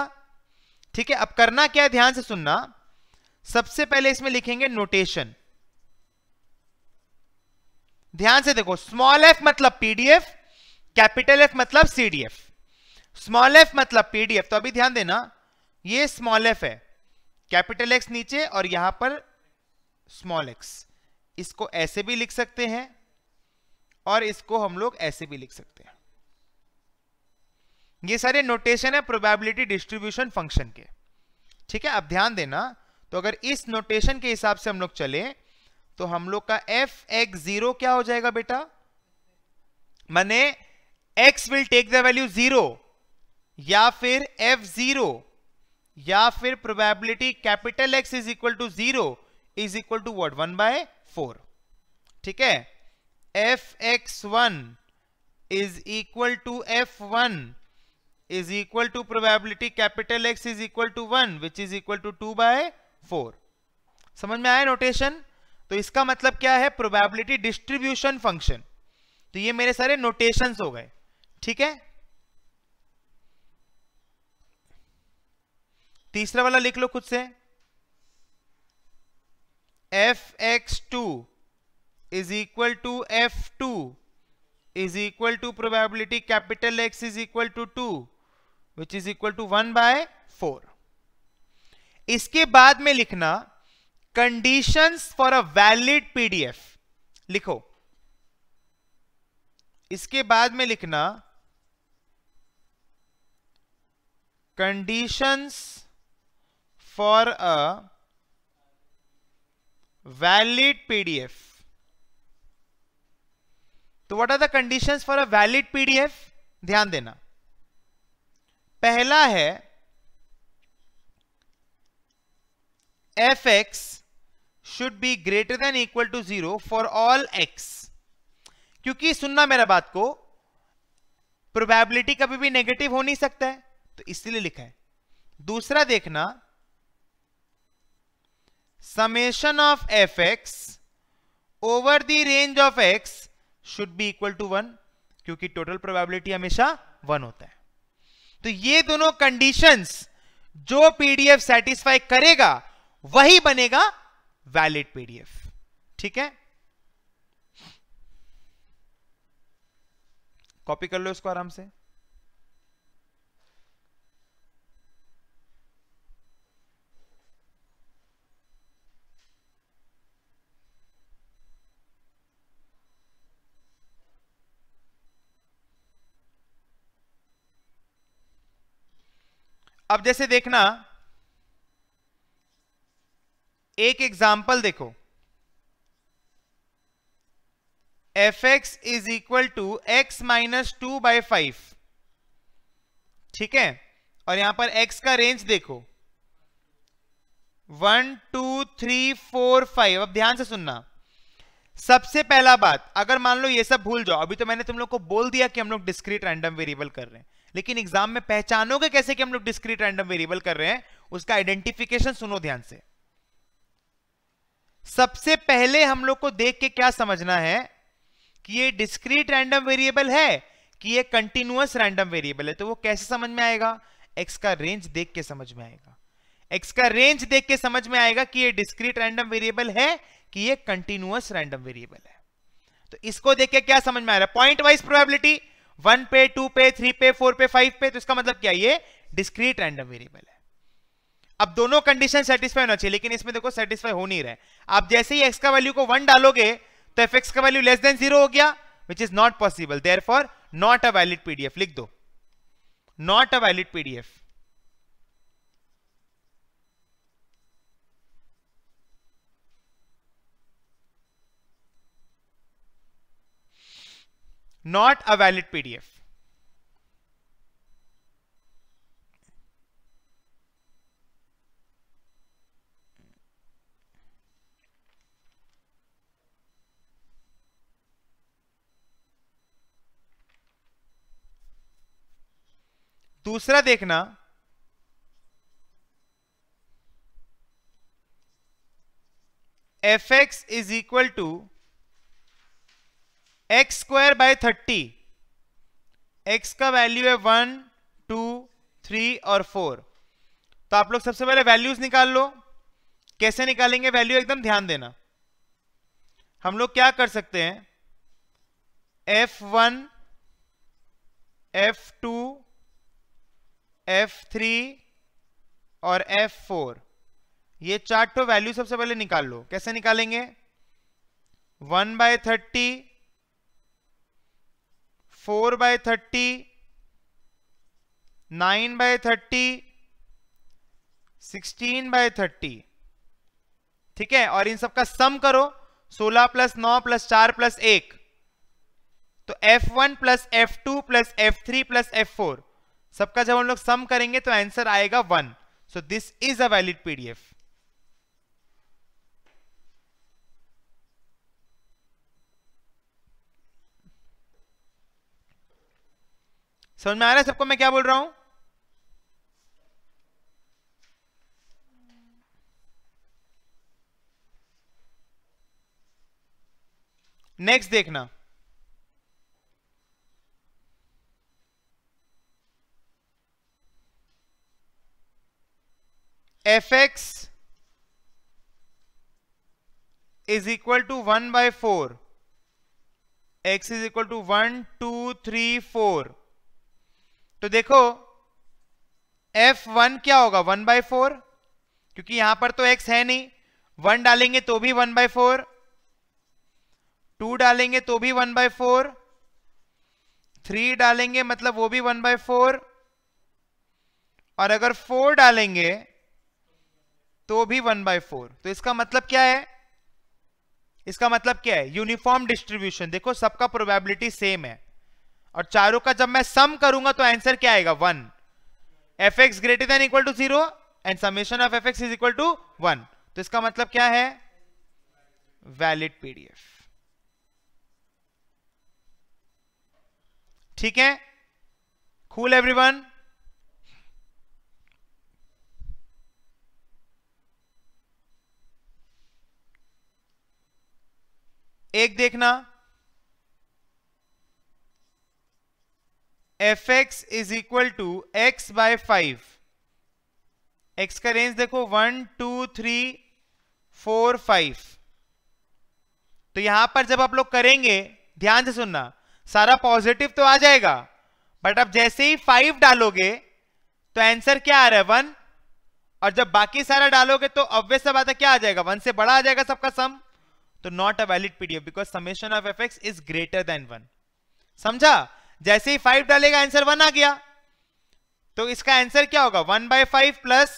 ठीक है अब करना क्या है ध्यान से सुनना सबसे पहले इसमें लिखेंगे नोटेशन ध्यान से देखो स्मॉल एफ मतलब पीडीएफ कैपिटल एफ मतलब सीडीएफ स्मॉल एफ मतलब पीडीएफ तो अभी ध्यान देना ये स्मॉल एफ है कैपिटल एक्स नीचे और यहां पर स्मॉल एक्स इसको ऐसे भी लिख सकते हैं और इसको हम लोग ऐसे भी लिख सकते हैं ये सारे नोटेशन है प्रोबेबिलिटी डिस्ट्रीब्यूशन फंक्शन के ठीक है अब ध्यान देना तो अगर इस नोटेशन के हिसाब से हम लोग चले तो हम लोग का एफ एक्स जीरो क्या हो जाएगा बेटा माने x will take the value zero या फिर एफ जीरो या फिर probability capital x is equal to zero is equal to what one by four ठीक है f x one is equal to f one is equal to probability capital x is equal to one which is equal to two by four समझ में आया notation तो इसका मतलब क्या है प्रोबेबिलिटी डिस्ट्रीब्यूशन फंक्शन तो ये मेरे सारे नोटेशन हो गए ठीक है तीसरा वाला लिख लो खुद से f x two is equal to f two is equal to probability capital x is equal to two which is equal to one by four इसके बाद में लिखना conditions for a valid PDF लिखो इसके बाद में लिखना conditions for a valid PDF तो what are the conditions for a valid PDF ध्यान देना पहला है f x should be greater than equal to zero for all x क्योंकि सुनना मेरा बात को प्रोबेबिलिटी कभी भी नेगेटिव हो नहीं सकता है तो इसलिए लिखा है दूसरा देखना summation of f fx over the range of x should be equal to one क्योंकि टोटल प्रोबेबिलिटी हमेशा वन होता है तो ये दोनों कंडीशंस जो पीडीएफ सेटिस्फाई करेगा वही बनेगा वैलिड पीडीएफ ठीक है कॉपी कर लो इसको आराम से अब जैसे देखना एक एग्जाम्पल देखो f x is equal to x minus two by five ठीक है और यहां पर x का रेंज देखो one two three four five अब ध्यान से सुनना सबसे पहला बात अगर मान लो ये सब भूल जाओ अभी तो मैंने तुम लोग को बोल दिया कि हम लोग डिस्क्रीट रैंडम वेरिएबल कर रहे हैं लेकिन एग्जाम में पहचानोगे कैसे कि हम लोग डिस्क्रीट रैंडम वेरिएबल कर रहे हैं उसका आइडेंटिफिकेशन सुनो ध्यान से सबसे पहले हम लोग को देख के क्या समझना है कि ये डिस्क्रीट रैंडम वेरिएबल है कि ये कंटिन्यूस रैंडम वेरिएबल है तो वो कैसे समझ में आएगा एक्स का रेंज देख के समझ में आएगा एक्स का रेंज देख के समझ में आएगा कि ये डिस्क्रीट रैंडम वेरिएबल है कि ये कंटिन्यूस रैंडम वेरिएबल है तो इसको देख के क्या समझ में आ रहा है पॉइंट वाइज प्रोबेबिलिटी वन पे टू पे थ्री पे फोर पे फाइव पे तो इसका मतलब क्या ये डिस्क्रीट रैंडम वेरिएबल है अब दोनों कंडीशन सेटिस्फाई होना चाहिए लेकिन इसमें देखो सेटिस्फाई हो नहीं रहा आप जैसे ही एक्स का वैल्यू को वन डालोगे तो एफ एक्स का वैल्यू लेस देन जीरो हो गया which is not possible therefore not a valid PDF लिख दो not a valid PDF not a valid PDF. दूसरा देखना f x is equal to x square by thirty x का value है one two three और four तो आप लोग सबसे पहले वैल्यूज निकाल लो कैसे निकालेंगे वैल्यू एकदम ध्यान देना हम लोग क्या कर सकते हैं f one f two f three और एफ फोर ये चार्टो वैल्यू सबसे पहले निकाल लो कैसे निकालेंगे one by thirty four by thirty nine by thirty sixteen by thirty ठीक है और इन सबका सम करो सोलह प्लस नौ प्लस चार प्लस एक तो f one plus f two plus f three plus f four सबका जब हम लोग सम करेंगे तो आंसर आएगा one so this is a valid PDF समझ में आ रहा है सबको मैं क्या बोल रहा हूं नेक्स्ट देखना f x is equal to one by four x is equal to one two three four तो देखो F1 क्या होगा वन बाय फोर क्योंकि यहां पर तो x है नहीं वन डालेंगे तो भी वन बाय फोर टू डालेंगे तो भी वन बाय फोर थ्री डालेंगे मतलब वो भी वन बाय फोर और अगर फोर डालेंगे तो भी वन बाय फोर तो इसका मतलब क्या है इसका मतलब क्या है यूनिफॉर्म डिस्ट्रीब्यूशन देखो सबका प्रोबेबिलिटी सेम है और चारों का जब मैं सम करूंगा तो आंसर क्या आएगा one f x greater than equal to zero and summation of F x is equal to one तो इसका मतलब क्या है वैलिड पीडीएफ ठीक है कूल एवरीवन एक देखना f x is equal to x by five x का रेंज देखो one two three four five तो यहां पर जब आप लोग करेंगे ध्यान से सुनना सारा पॉजिटिव तो आ जाएगा बट आप जैसे ही फाइव डालोगे तो आंसर क्या आ रहा है वन और जब बाकी सारा डालोगे तो अव्य सब आता क्या आ जाएगा वन से बड़ा आ जाएगा सबका सम तो not a valid PDF because summation of F x is greater than one समझा जैसे ही फाइव डालेगा आंसर वन आ गया तो इसका आंसर क्या होगा one by five plus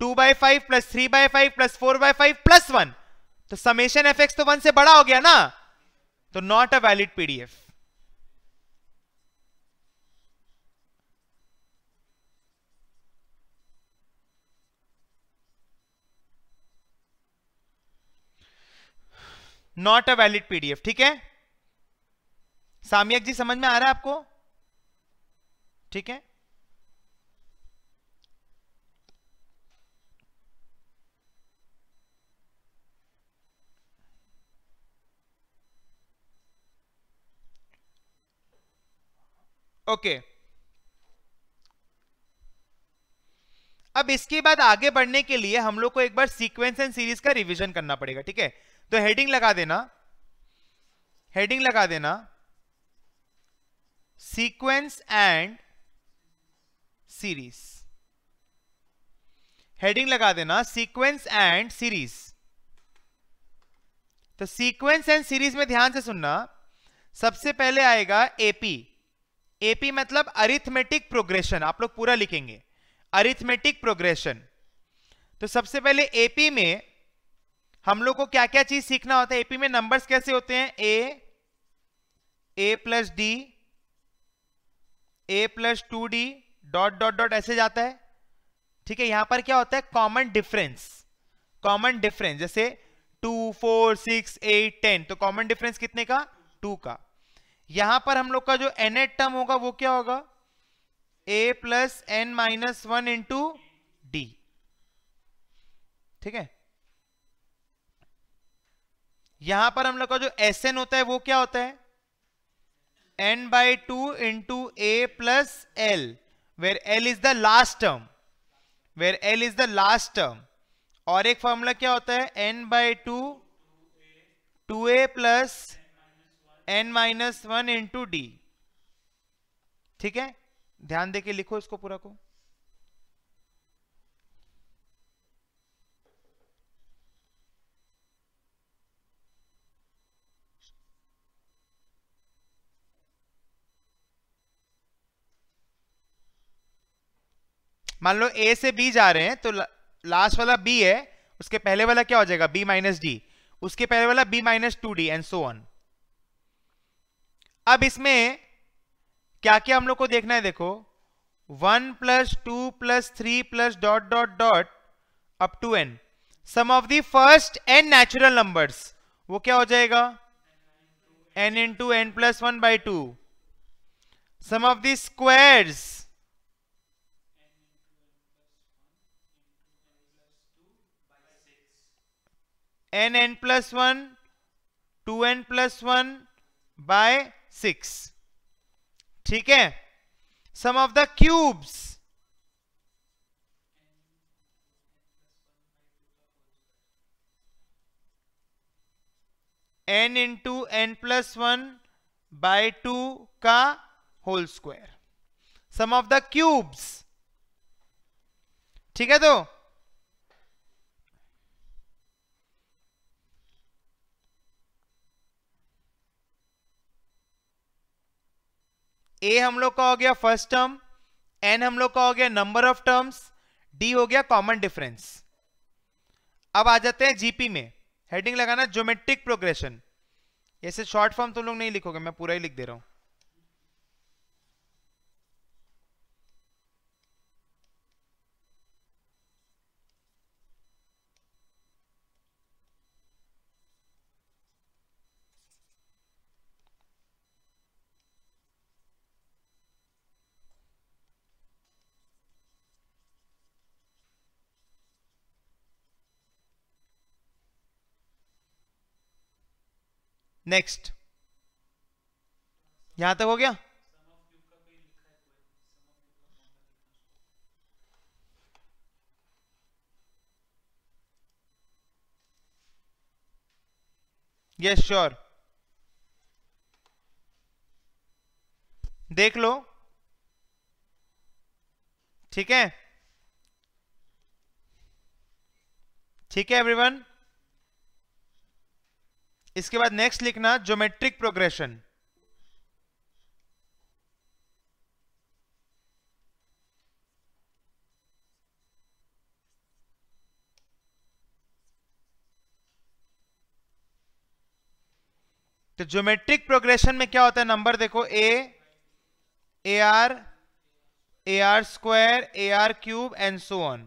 two by five plus three by five plus four by five plus one तो समेशन एफ एक्स तो वन से बड़ा हो गया ना तो not a valid PDF not a valid PDF ठीक है साम्यक जी समझ में आ रहा है आपको ठीक है ओके okay. अब इसके बाद आगे बढ़ने के लिए हम लोग को एक बार सीक्वेंस एंड सीरीज का रिवीजन करना पड़ेगा ठीक है तो हेडिंग लगा देना हेडिंग लगा देना sequence and series heading लगा देना sequence and series तो sequence and series में ध्यान से सुनना सबसे पहले आएगा एपी एपी मतलब अरिथमेटिक प्रोग्रेशन आप लोग पूरा लिखेंगे अरिथमेटिक प्रोग्रेशन तो सबसे पहले एपी में हम लोग को क्या क्या चीज सीखना होता है एपी में नंबर्स कैसे होते हैं a a plus d a plus two d dot dot dot ऐसे जाता है ठीक है यहां पर क्या होता है कॉमन डिफरेंस कॉमन डिफरेंस जैसे two four six eight ten तो कॉमन डिफरेंस कितने का टू का यहां पर हम लोग का जो एन एड टर्म होगा वो क्या होगा a plus n minus one into d ठीक है यहां पर हम लोग का जो एस एन होता है वो क्या होता है n by 2 into a plus l where l is the last term where l is the last term और एक फॉर्मूला क्या होता है n by 2 2a plus n minus 1 into d ठीक है ध्यान देके लिखो इसको पूरा को मान लो ए से बी जा रहे हैं तो लास्ट वाला बी है उसके पहले वाला क्या हो जाएगा बी माइनस डी उसके पहले वाला b minus two d and so on अब इसमें क्या क्या हम लोग को देखना है देखो one plus two plus three plus dot dot dot up to n sum of the first n natural numbers वो क्या हो जाएगा n into n plus one by two sum of the squares n n plus one two n plus one by six ठीक है sum of the cubes n into n plus one by two का whole square sum of the cubes ठीक है तो ए हम लोग का हो गया फर्स्ट टर्म एन हम लोग का हो गया नंबर ऑफ टर्म्स डी हो गया कॉमन डिफरेंस अब आ जाते हैं जीपी में हेडिंग लगाना ज्योमेट्रिक प्रोग्रेशन ऐसे शॉर्ट फॉर्म तुम लोग नहीं लिखोगे मैं पूरा ही लिख दे रहा हूं नेक्स्ट यहां तक हो गया यस yes, श्योर sure. देख लो ठीक है ठीक है एवरीवन इसके बाद नेक्स्ट लिखना ज्योमेट्रिक प्रोग्रेशन तो ज्योमेट्रिक प्रोग्रेशन में क्या होता है नंबर देखो a a r a r square a r cube and so on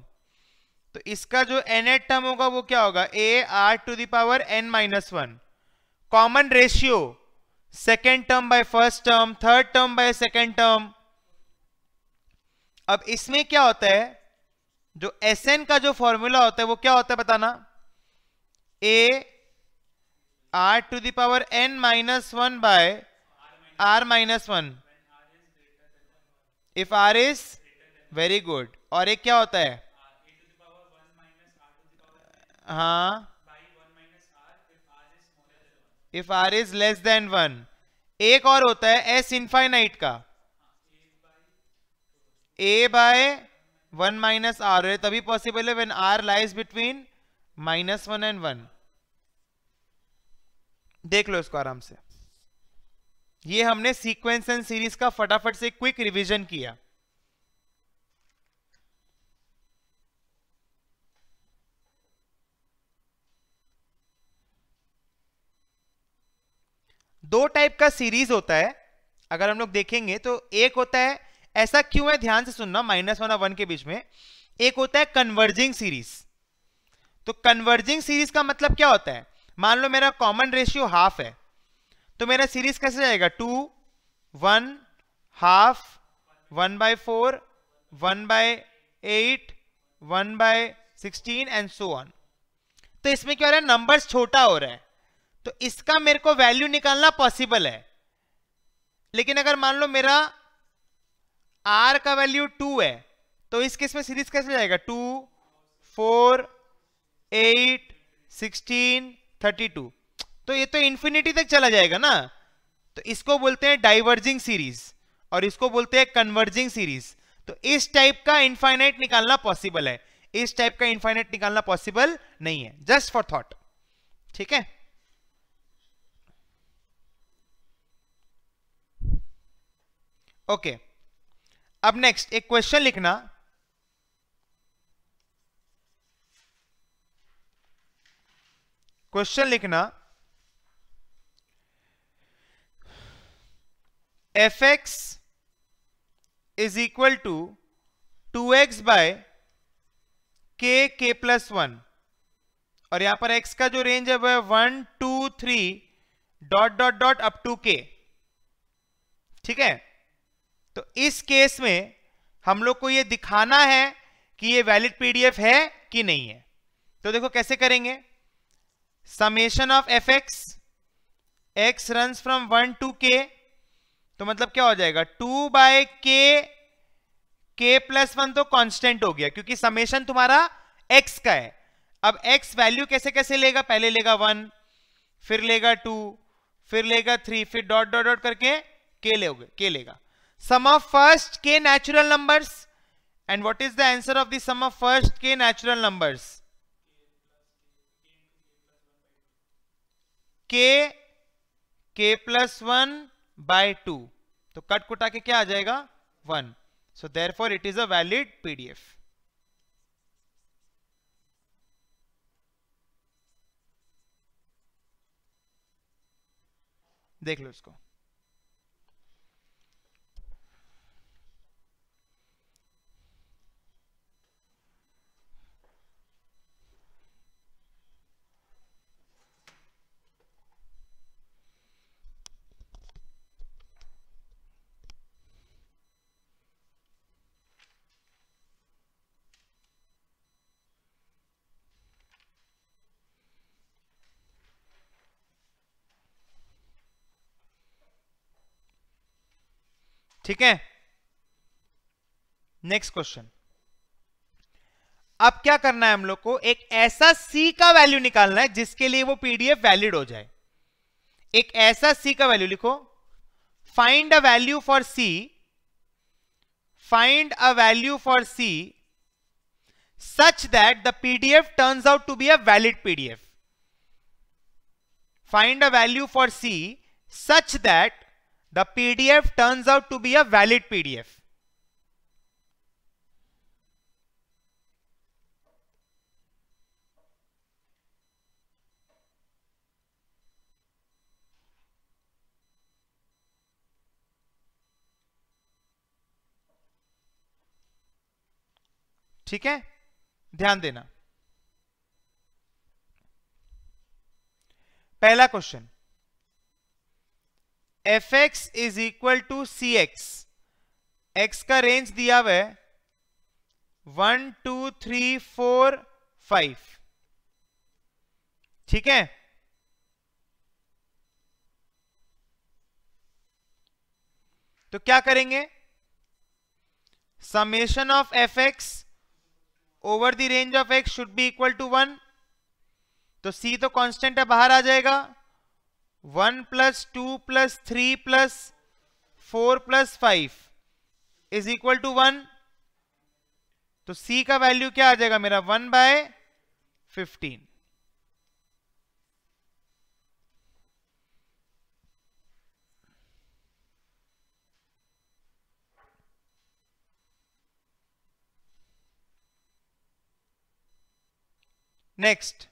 तो इसका जो एन एड टर्म होगा वो क्या होगा a r to the power n minus one common ratio second term by first term third term by second term अब इसमें क्या होता है जो एस एन का जो फॉर्मूला होता है वो क्या होता है बताना a r to the power n minus one by r minus one if r is very good और एक क्या होता है हाँ if r is less than one एक और होता है एस इनफाइनाइट का a by one minus r है तभी पॉसिबल है when r lies between minus one and one देख लो इसको आराम से ये हमने सीक्वेंस एंड सीरीज का फटाफट से क्विक रिवीजन किया दो टाइप का सीरीज होता है अगर हम लोग देखेंगे तो एक होता है ऐसा क्यों है ध्यान से सुनना माइनस वन और वन के बीच में एक होता है कन्वर्जिंग सीरीज तो कन्वर्जिंग सीरीज का मतलब क्या होता है मान लो मेरा कॉमन रेशियो हाफ है तो मेरा सीरीज कैसे जाएगा two one half one by four one by eight one by sixteen and so on तो इसमें क्या हो रहा है नंबर्स छोटा हो रहा है तो इसका मेरे को वैल्यू निकालना पॉसिबल है लेकिन अगर मान लो मेरा आर का वैल्यू टू है तो इस केस में सीरीज कैसे जाएगा two four eight sixteen thirty two तो ये तो इन्फिनिटी तक चला जाएगा ना तो इसको बोलते हैं डाइवर्जिंग सीरीज और इसको बोलते हैं कन्वर्जिंग सीरीज तो इस टाइप का इनफाइनाइट निकालना पॉसिबल है इस टाइप का इनफाइनाइट निकालना पॉसिबल नहीं है जस्ट फॉर थॉट ठीक है ओके okay. अब नेक्स्ट एक क्वेश्चन लिखना क्वेश्चन लिखना F x is equal to two x by K K plus one और यहां पर एक्स का जो रेंज है वह one two three dot dot dot up to K ठीक है तो इस केस में हम लोग को ये दिखाना है कि ये वैलिड पीडीएफ है कि नहीं है तो देखो कैसे करेंगे summation of F X X run from one to K तो मतलब क्या हो जाएगा to bye K K plus one तो कांस्टेंट हो गया क्योंकि समेशन तुम्हारा एक्स का है अब एक्स वैल्यू कैसे कैसे लेगा पहले लेगा वन फिर लेगा टू फिर लेगा थ्री फिर डॉट डॉट डॉट करके के लोगे के लेगा sum of first k natural numbers and what is the answer of the sum of first k natural numbers k k plus one by two तो कट कुटा के क्या आ जाएगा one so therefore it is a valid PDF देख लो इसको ठीक है नेक्स्ट क्वेश्चन अब क्या करना है हम लोग को एक ऐसा सी का वैल्यू निकालना है जिसके लिए वो पीडीएफ वैलिड हो जाए एक ऐसा सी का वैल्यू लिखो find a value for C find a value for C such that the PDF turns out to be a valid PDF find a value for C such that the PDF turns out to be a valid PDF. ठीक है ध्यान देना पहला question F x is equal to C X X का range दिया हुआ है one two three four five ठीक है तो क्या करेंगे summation of F X over the range of x should be equal to one तो सी तो कांस्टेंट है बाहर आ जाएगा one plus two plus three plus four plus five is equal to one तो c का वैल्यू क्या आ जाएगा मेरा one by fifteen next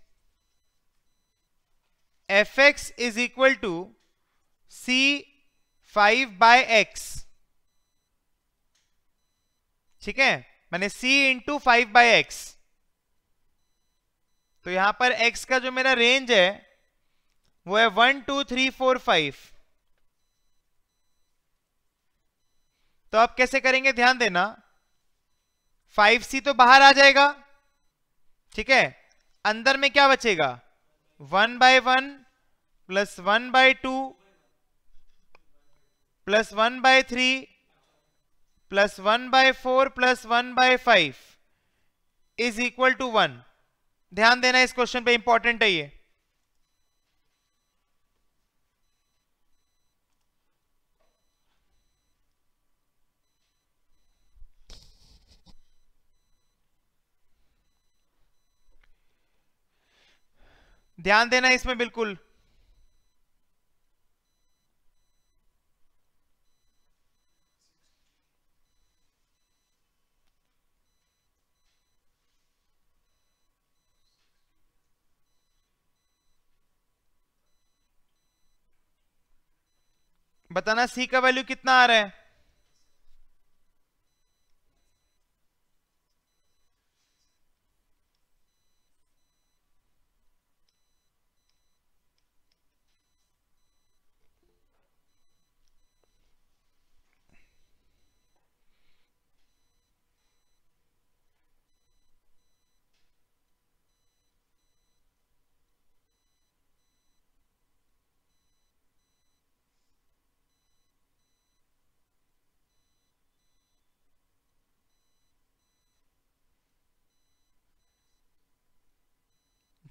F x is equal to C five by X ठीक है मैंने C into five by X तो यहां पर एक्स का जो मेरा रेंज है वो है one two three four five तो आप कैसे करेंगे ध्यान देना फाइव सी तो बाहर आ जाएगा ठीक है अंदर में क्या बचेगा one by one plus one by two plus one by three plus one by four plus one by five is equal to one ध्यान देना इस क्वेश्चन पे इंपॉर्टेंट है ये ध्यान देना इसमें बिल्कुल बताना सी का वैल्यू कितना आ रहा है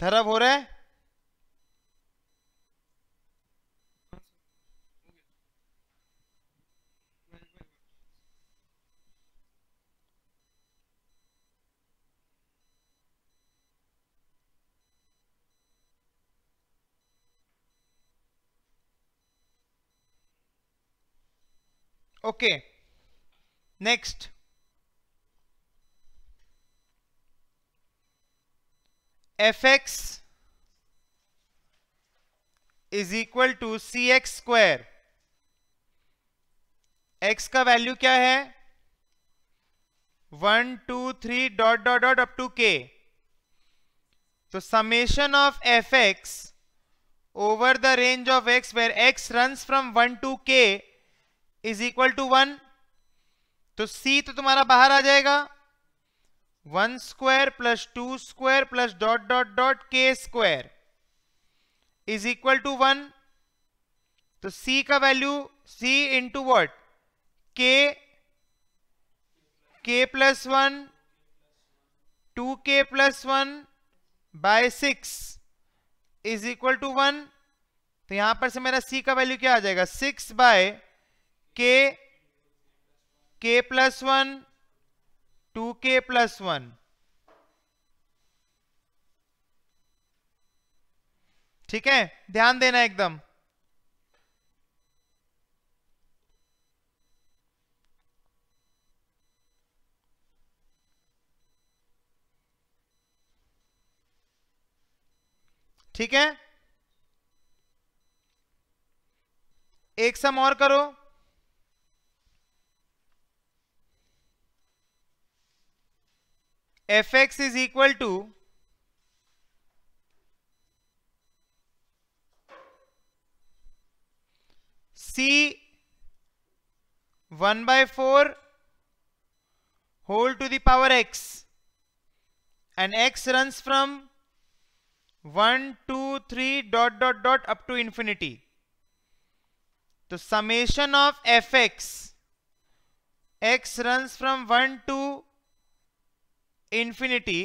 धर्म हो रहा है okay next okay. F x is equal to C X square X का वैल्यू क्या है one two three dot dot dot up to K तो summation of F X over the range of X where X run from one to K is equal to one तो C तो तुम्हारा बाहर आ जाएगा one square plus two square plus dot dot dot K square is equal to one तो c का value c into what K K plus one to K plus one by six is equal to one तो यहां पर से मेरा c का value क्या आ जाएगा six by K K plus one to K plus one ठीक है ध्यान देना एकदम ठीक है एक सम और करो fx is equal to c 1 by 4 whole to the power x and x runs from 1 2 3 dot dot dot up to infinity The summation of fx x runs from 1 to infinity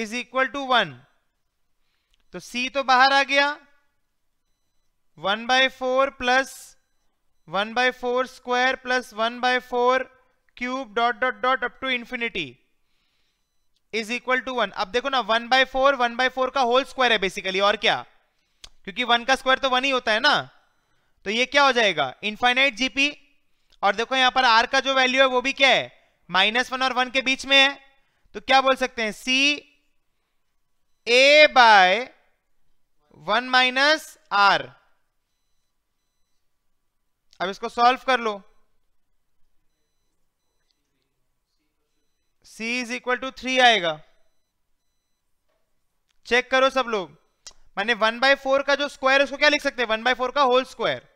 is equal to one तो c तो बाहर आ गया one by four plus one by four square plus one by four cube dot dot dot up to infinity is equal to one अब देखो ना one by four one by four का whole square है basically और क्या क्योंकि one का square तो वन ही होता है ना तो ये क्या हो जाएगा इनफाइनाइट जीपी और देखो यहां पर आर का जो वैल्यू है वो भी क्या है माइनस वन और वन के बीच में है तो क्या बोल सकते हैं C A by one minus R अब इसको सॉल्व कर लो c is equal to three आएगा चेक करो सब लोग मैंने वन बाय फोर का जो स्क्वायर है उसको क्या लिख सकते हैं वन बाय फोर का होल स्क्वायर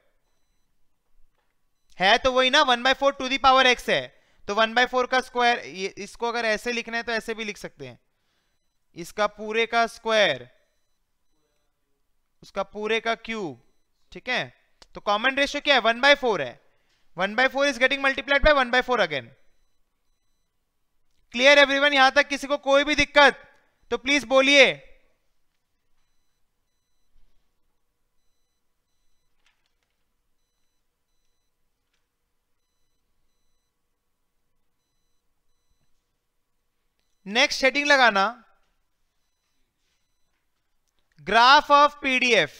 है तो वही ना one by four to the power X है तो वन बाय फोर का स्क्वायर इसको अगर ऐसे लिखना है तो ऐसे भी लिख सकते हैं इसका पूरे का स्क्वायर उसका पूरे का क्यूब ठीक है तो कॉमन रेशियो क्या है वन बाय फोर है one by four is getting multiplied by one by four again clear everyone यहां तक किसी को कोई भी दिक्कत तो प्लीज बोलिए नेक्स्ट हेडिंग लगाना ग्राफ ऑफ पीडीएफ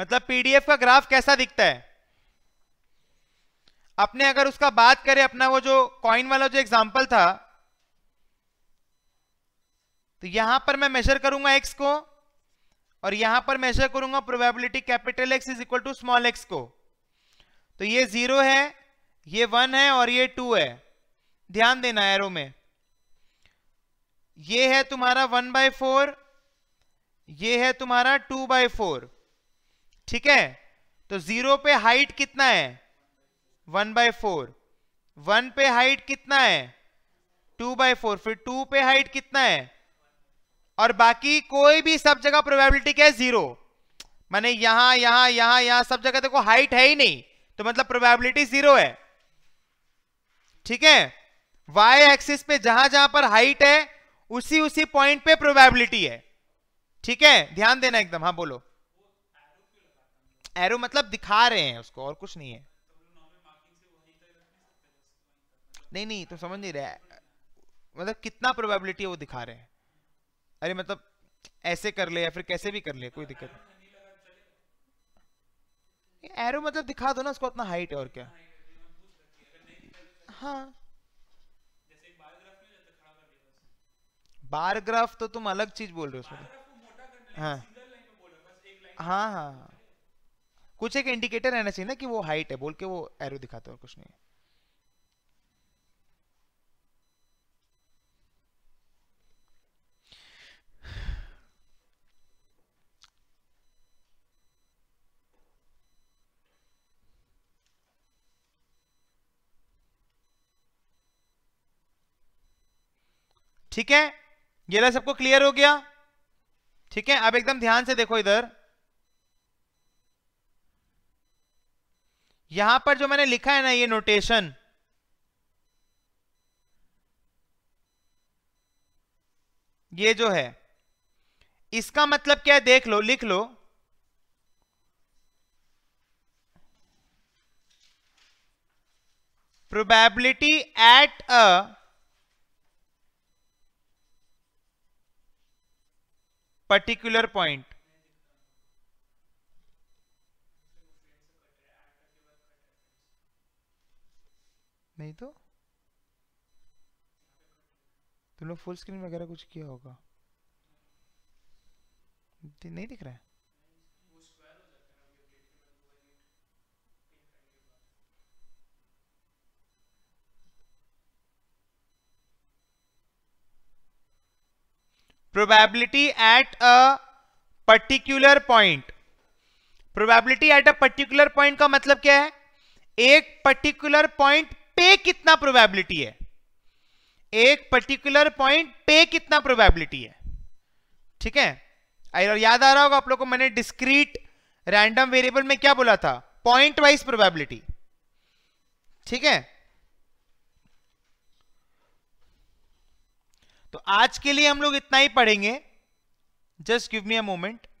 मतलब पीडीएफ का ग्राफ कैसा दिखता है अपने अगर उसका बात करें अपना वो जो कॉइन वाला जो एग्जांपल था तो यहां पर मैं मेजर करूंगा एक्स को और यहां पर मेजर करूंगा probability capital x is equal to small X को तो ये जीरो है ये वन है और ये टू है ध्यान देना एरो में ये है तुम्हारा वन बाय फोर ये है तुम्हारा टू बाय फोर ठीक है तो जीरो पे हाइट कितना है वन बाय फोर वन पे हाइट कितना है टू बाय फोर फिर टू पे हाइट कितना है और बाकी कोई भी सब जगह प्रोबेबिलिटी क्या है जीरो माने यहां यहां यहां यहां सब जगह देखो हाइट है ही नहीं तो मतलब प्रोबेबिलिटी जीरो है ठीक है वाई एक्सिस पे जहां जहां पर हाइट है उसी उसी पॉइंट पे प्रोबेबिलिटी है ठीक है ध्यान देना एकदम हाँ बोलो एरो मतलब दिखा रहे हैं उसको और कुछ नहीं है नहीं नहीं तो समझ नहीं रहा मतलब कितना प्रोबेबिलिटी है वो दिखा रहे हैं अरे मतलब ऐसे कर ले या फिर कैसे भी कर ले कोई दिक्कत नहीं एरो मतलब दिखा दो ना उसको उतना हाइट है और क्या हाँ बार तो तुम अलग चीज बोल रहे हो हाँ हाँ हाँ कुछ एक इंडिकेटर रहना चाहिए ना कि वो हाइट है बोल के वो एरो दिखाते हो कुछ नहीं है ठीक है ये सबको क्लियर हो गया ठीक है अब एकदम ध्यान से देखो इधर यहां पर जो मैंने लिखा है ना ये नोटेशन ये जो है इसका मतलब क्या है देख लो लिख लो probability at a particular point नहीं तो तुम लोग फुल स्क्रीन वगैरह कुछ किया होगा नहीं दिख रहा है probability at a particular point probability at a particular point का मतलब क्या है एक particular point पे कितना probability है एक particular point पे कितना probability है ठीक है और याद आ रहा होगा आप लोग को मैंने डिस्क्रीट रैंडम वेरिएबल में क्या बोला था पॉइंट वाइज प्रोबेबिलिटी ठीक है तो आज के लिए हम लोग इतना ही पढ़ेंगे just give me a moment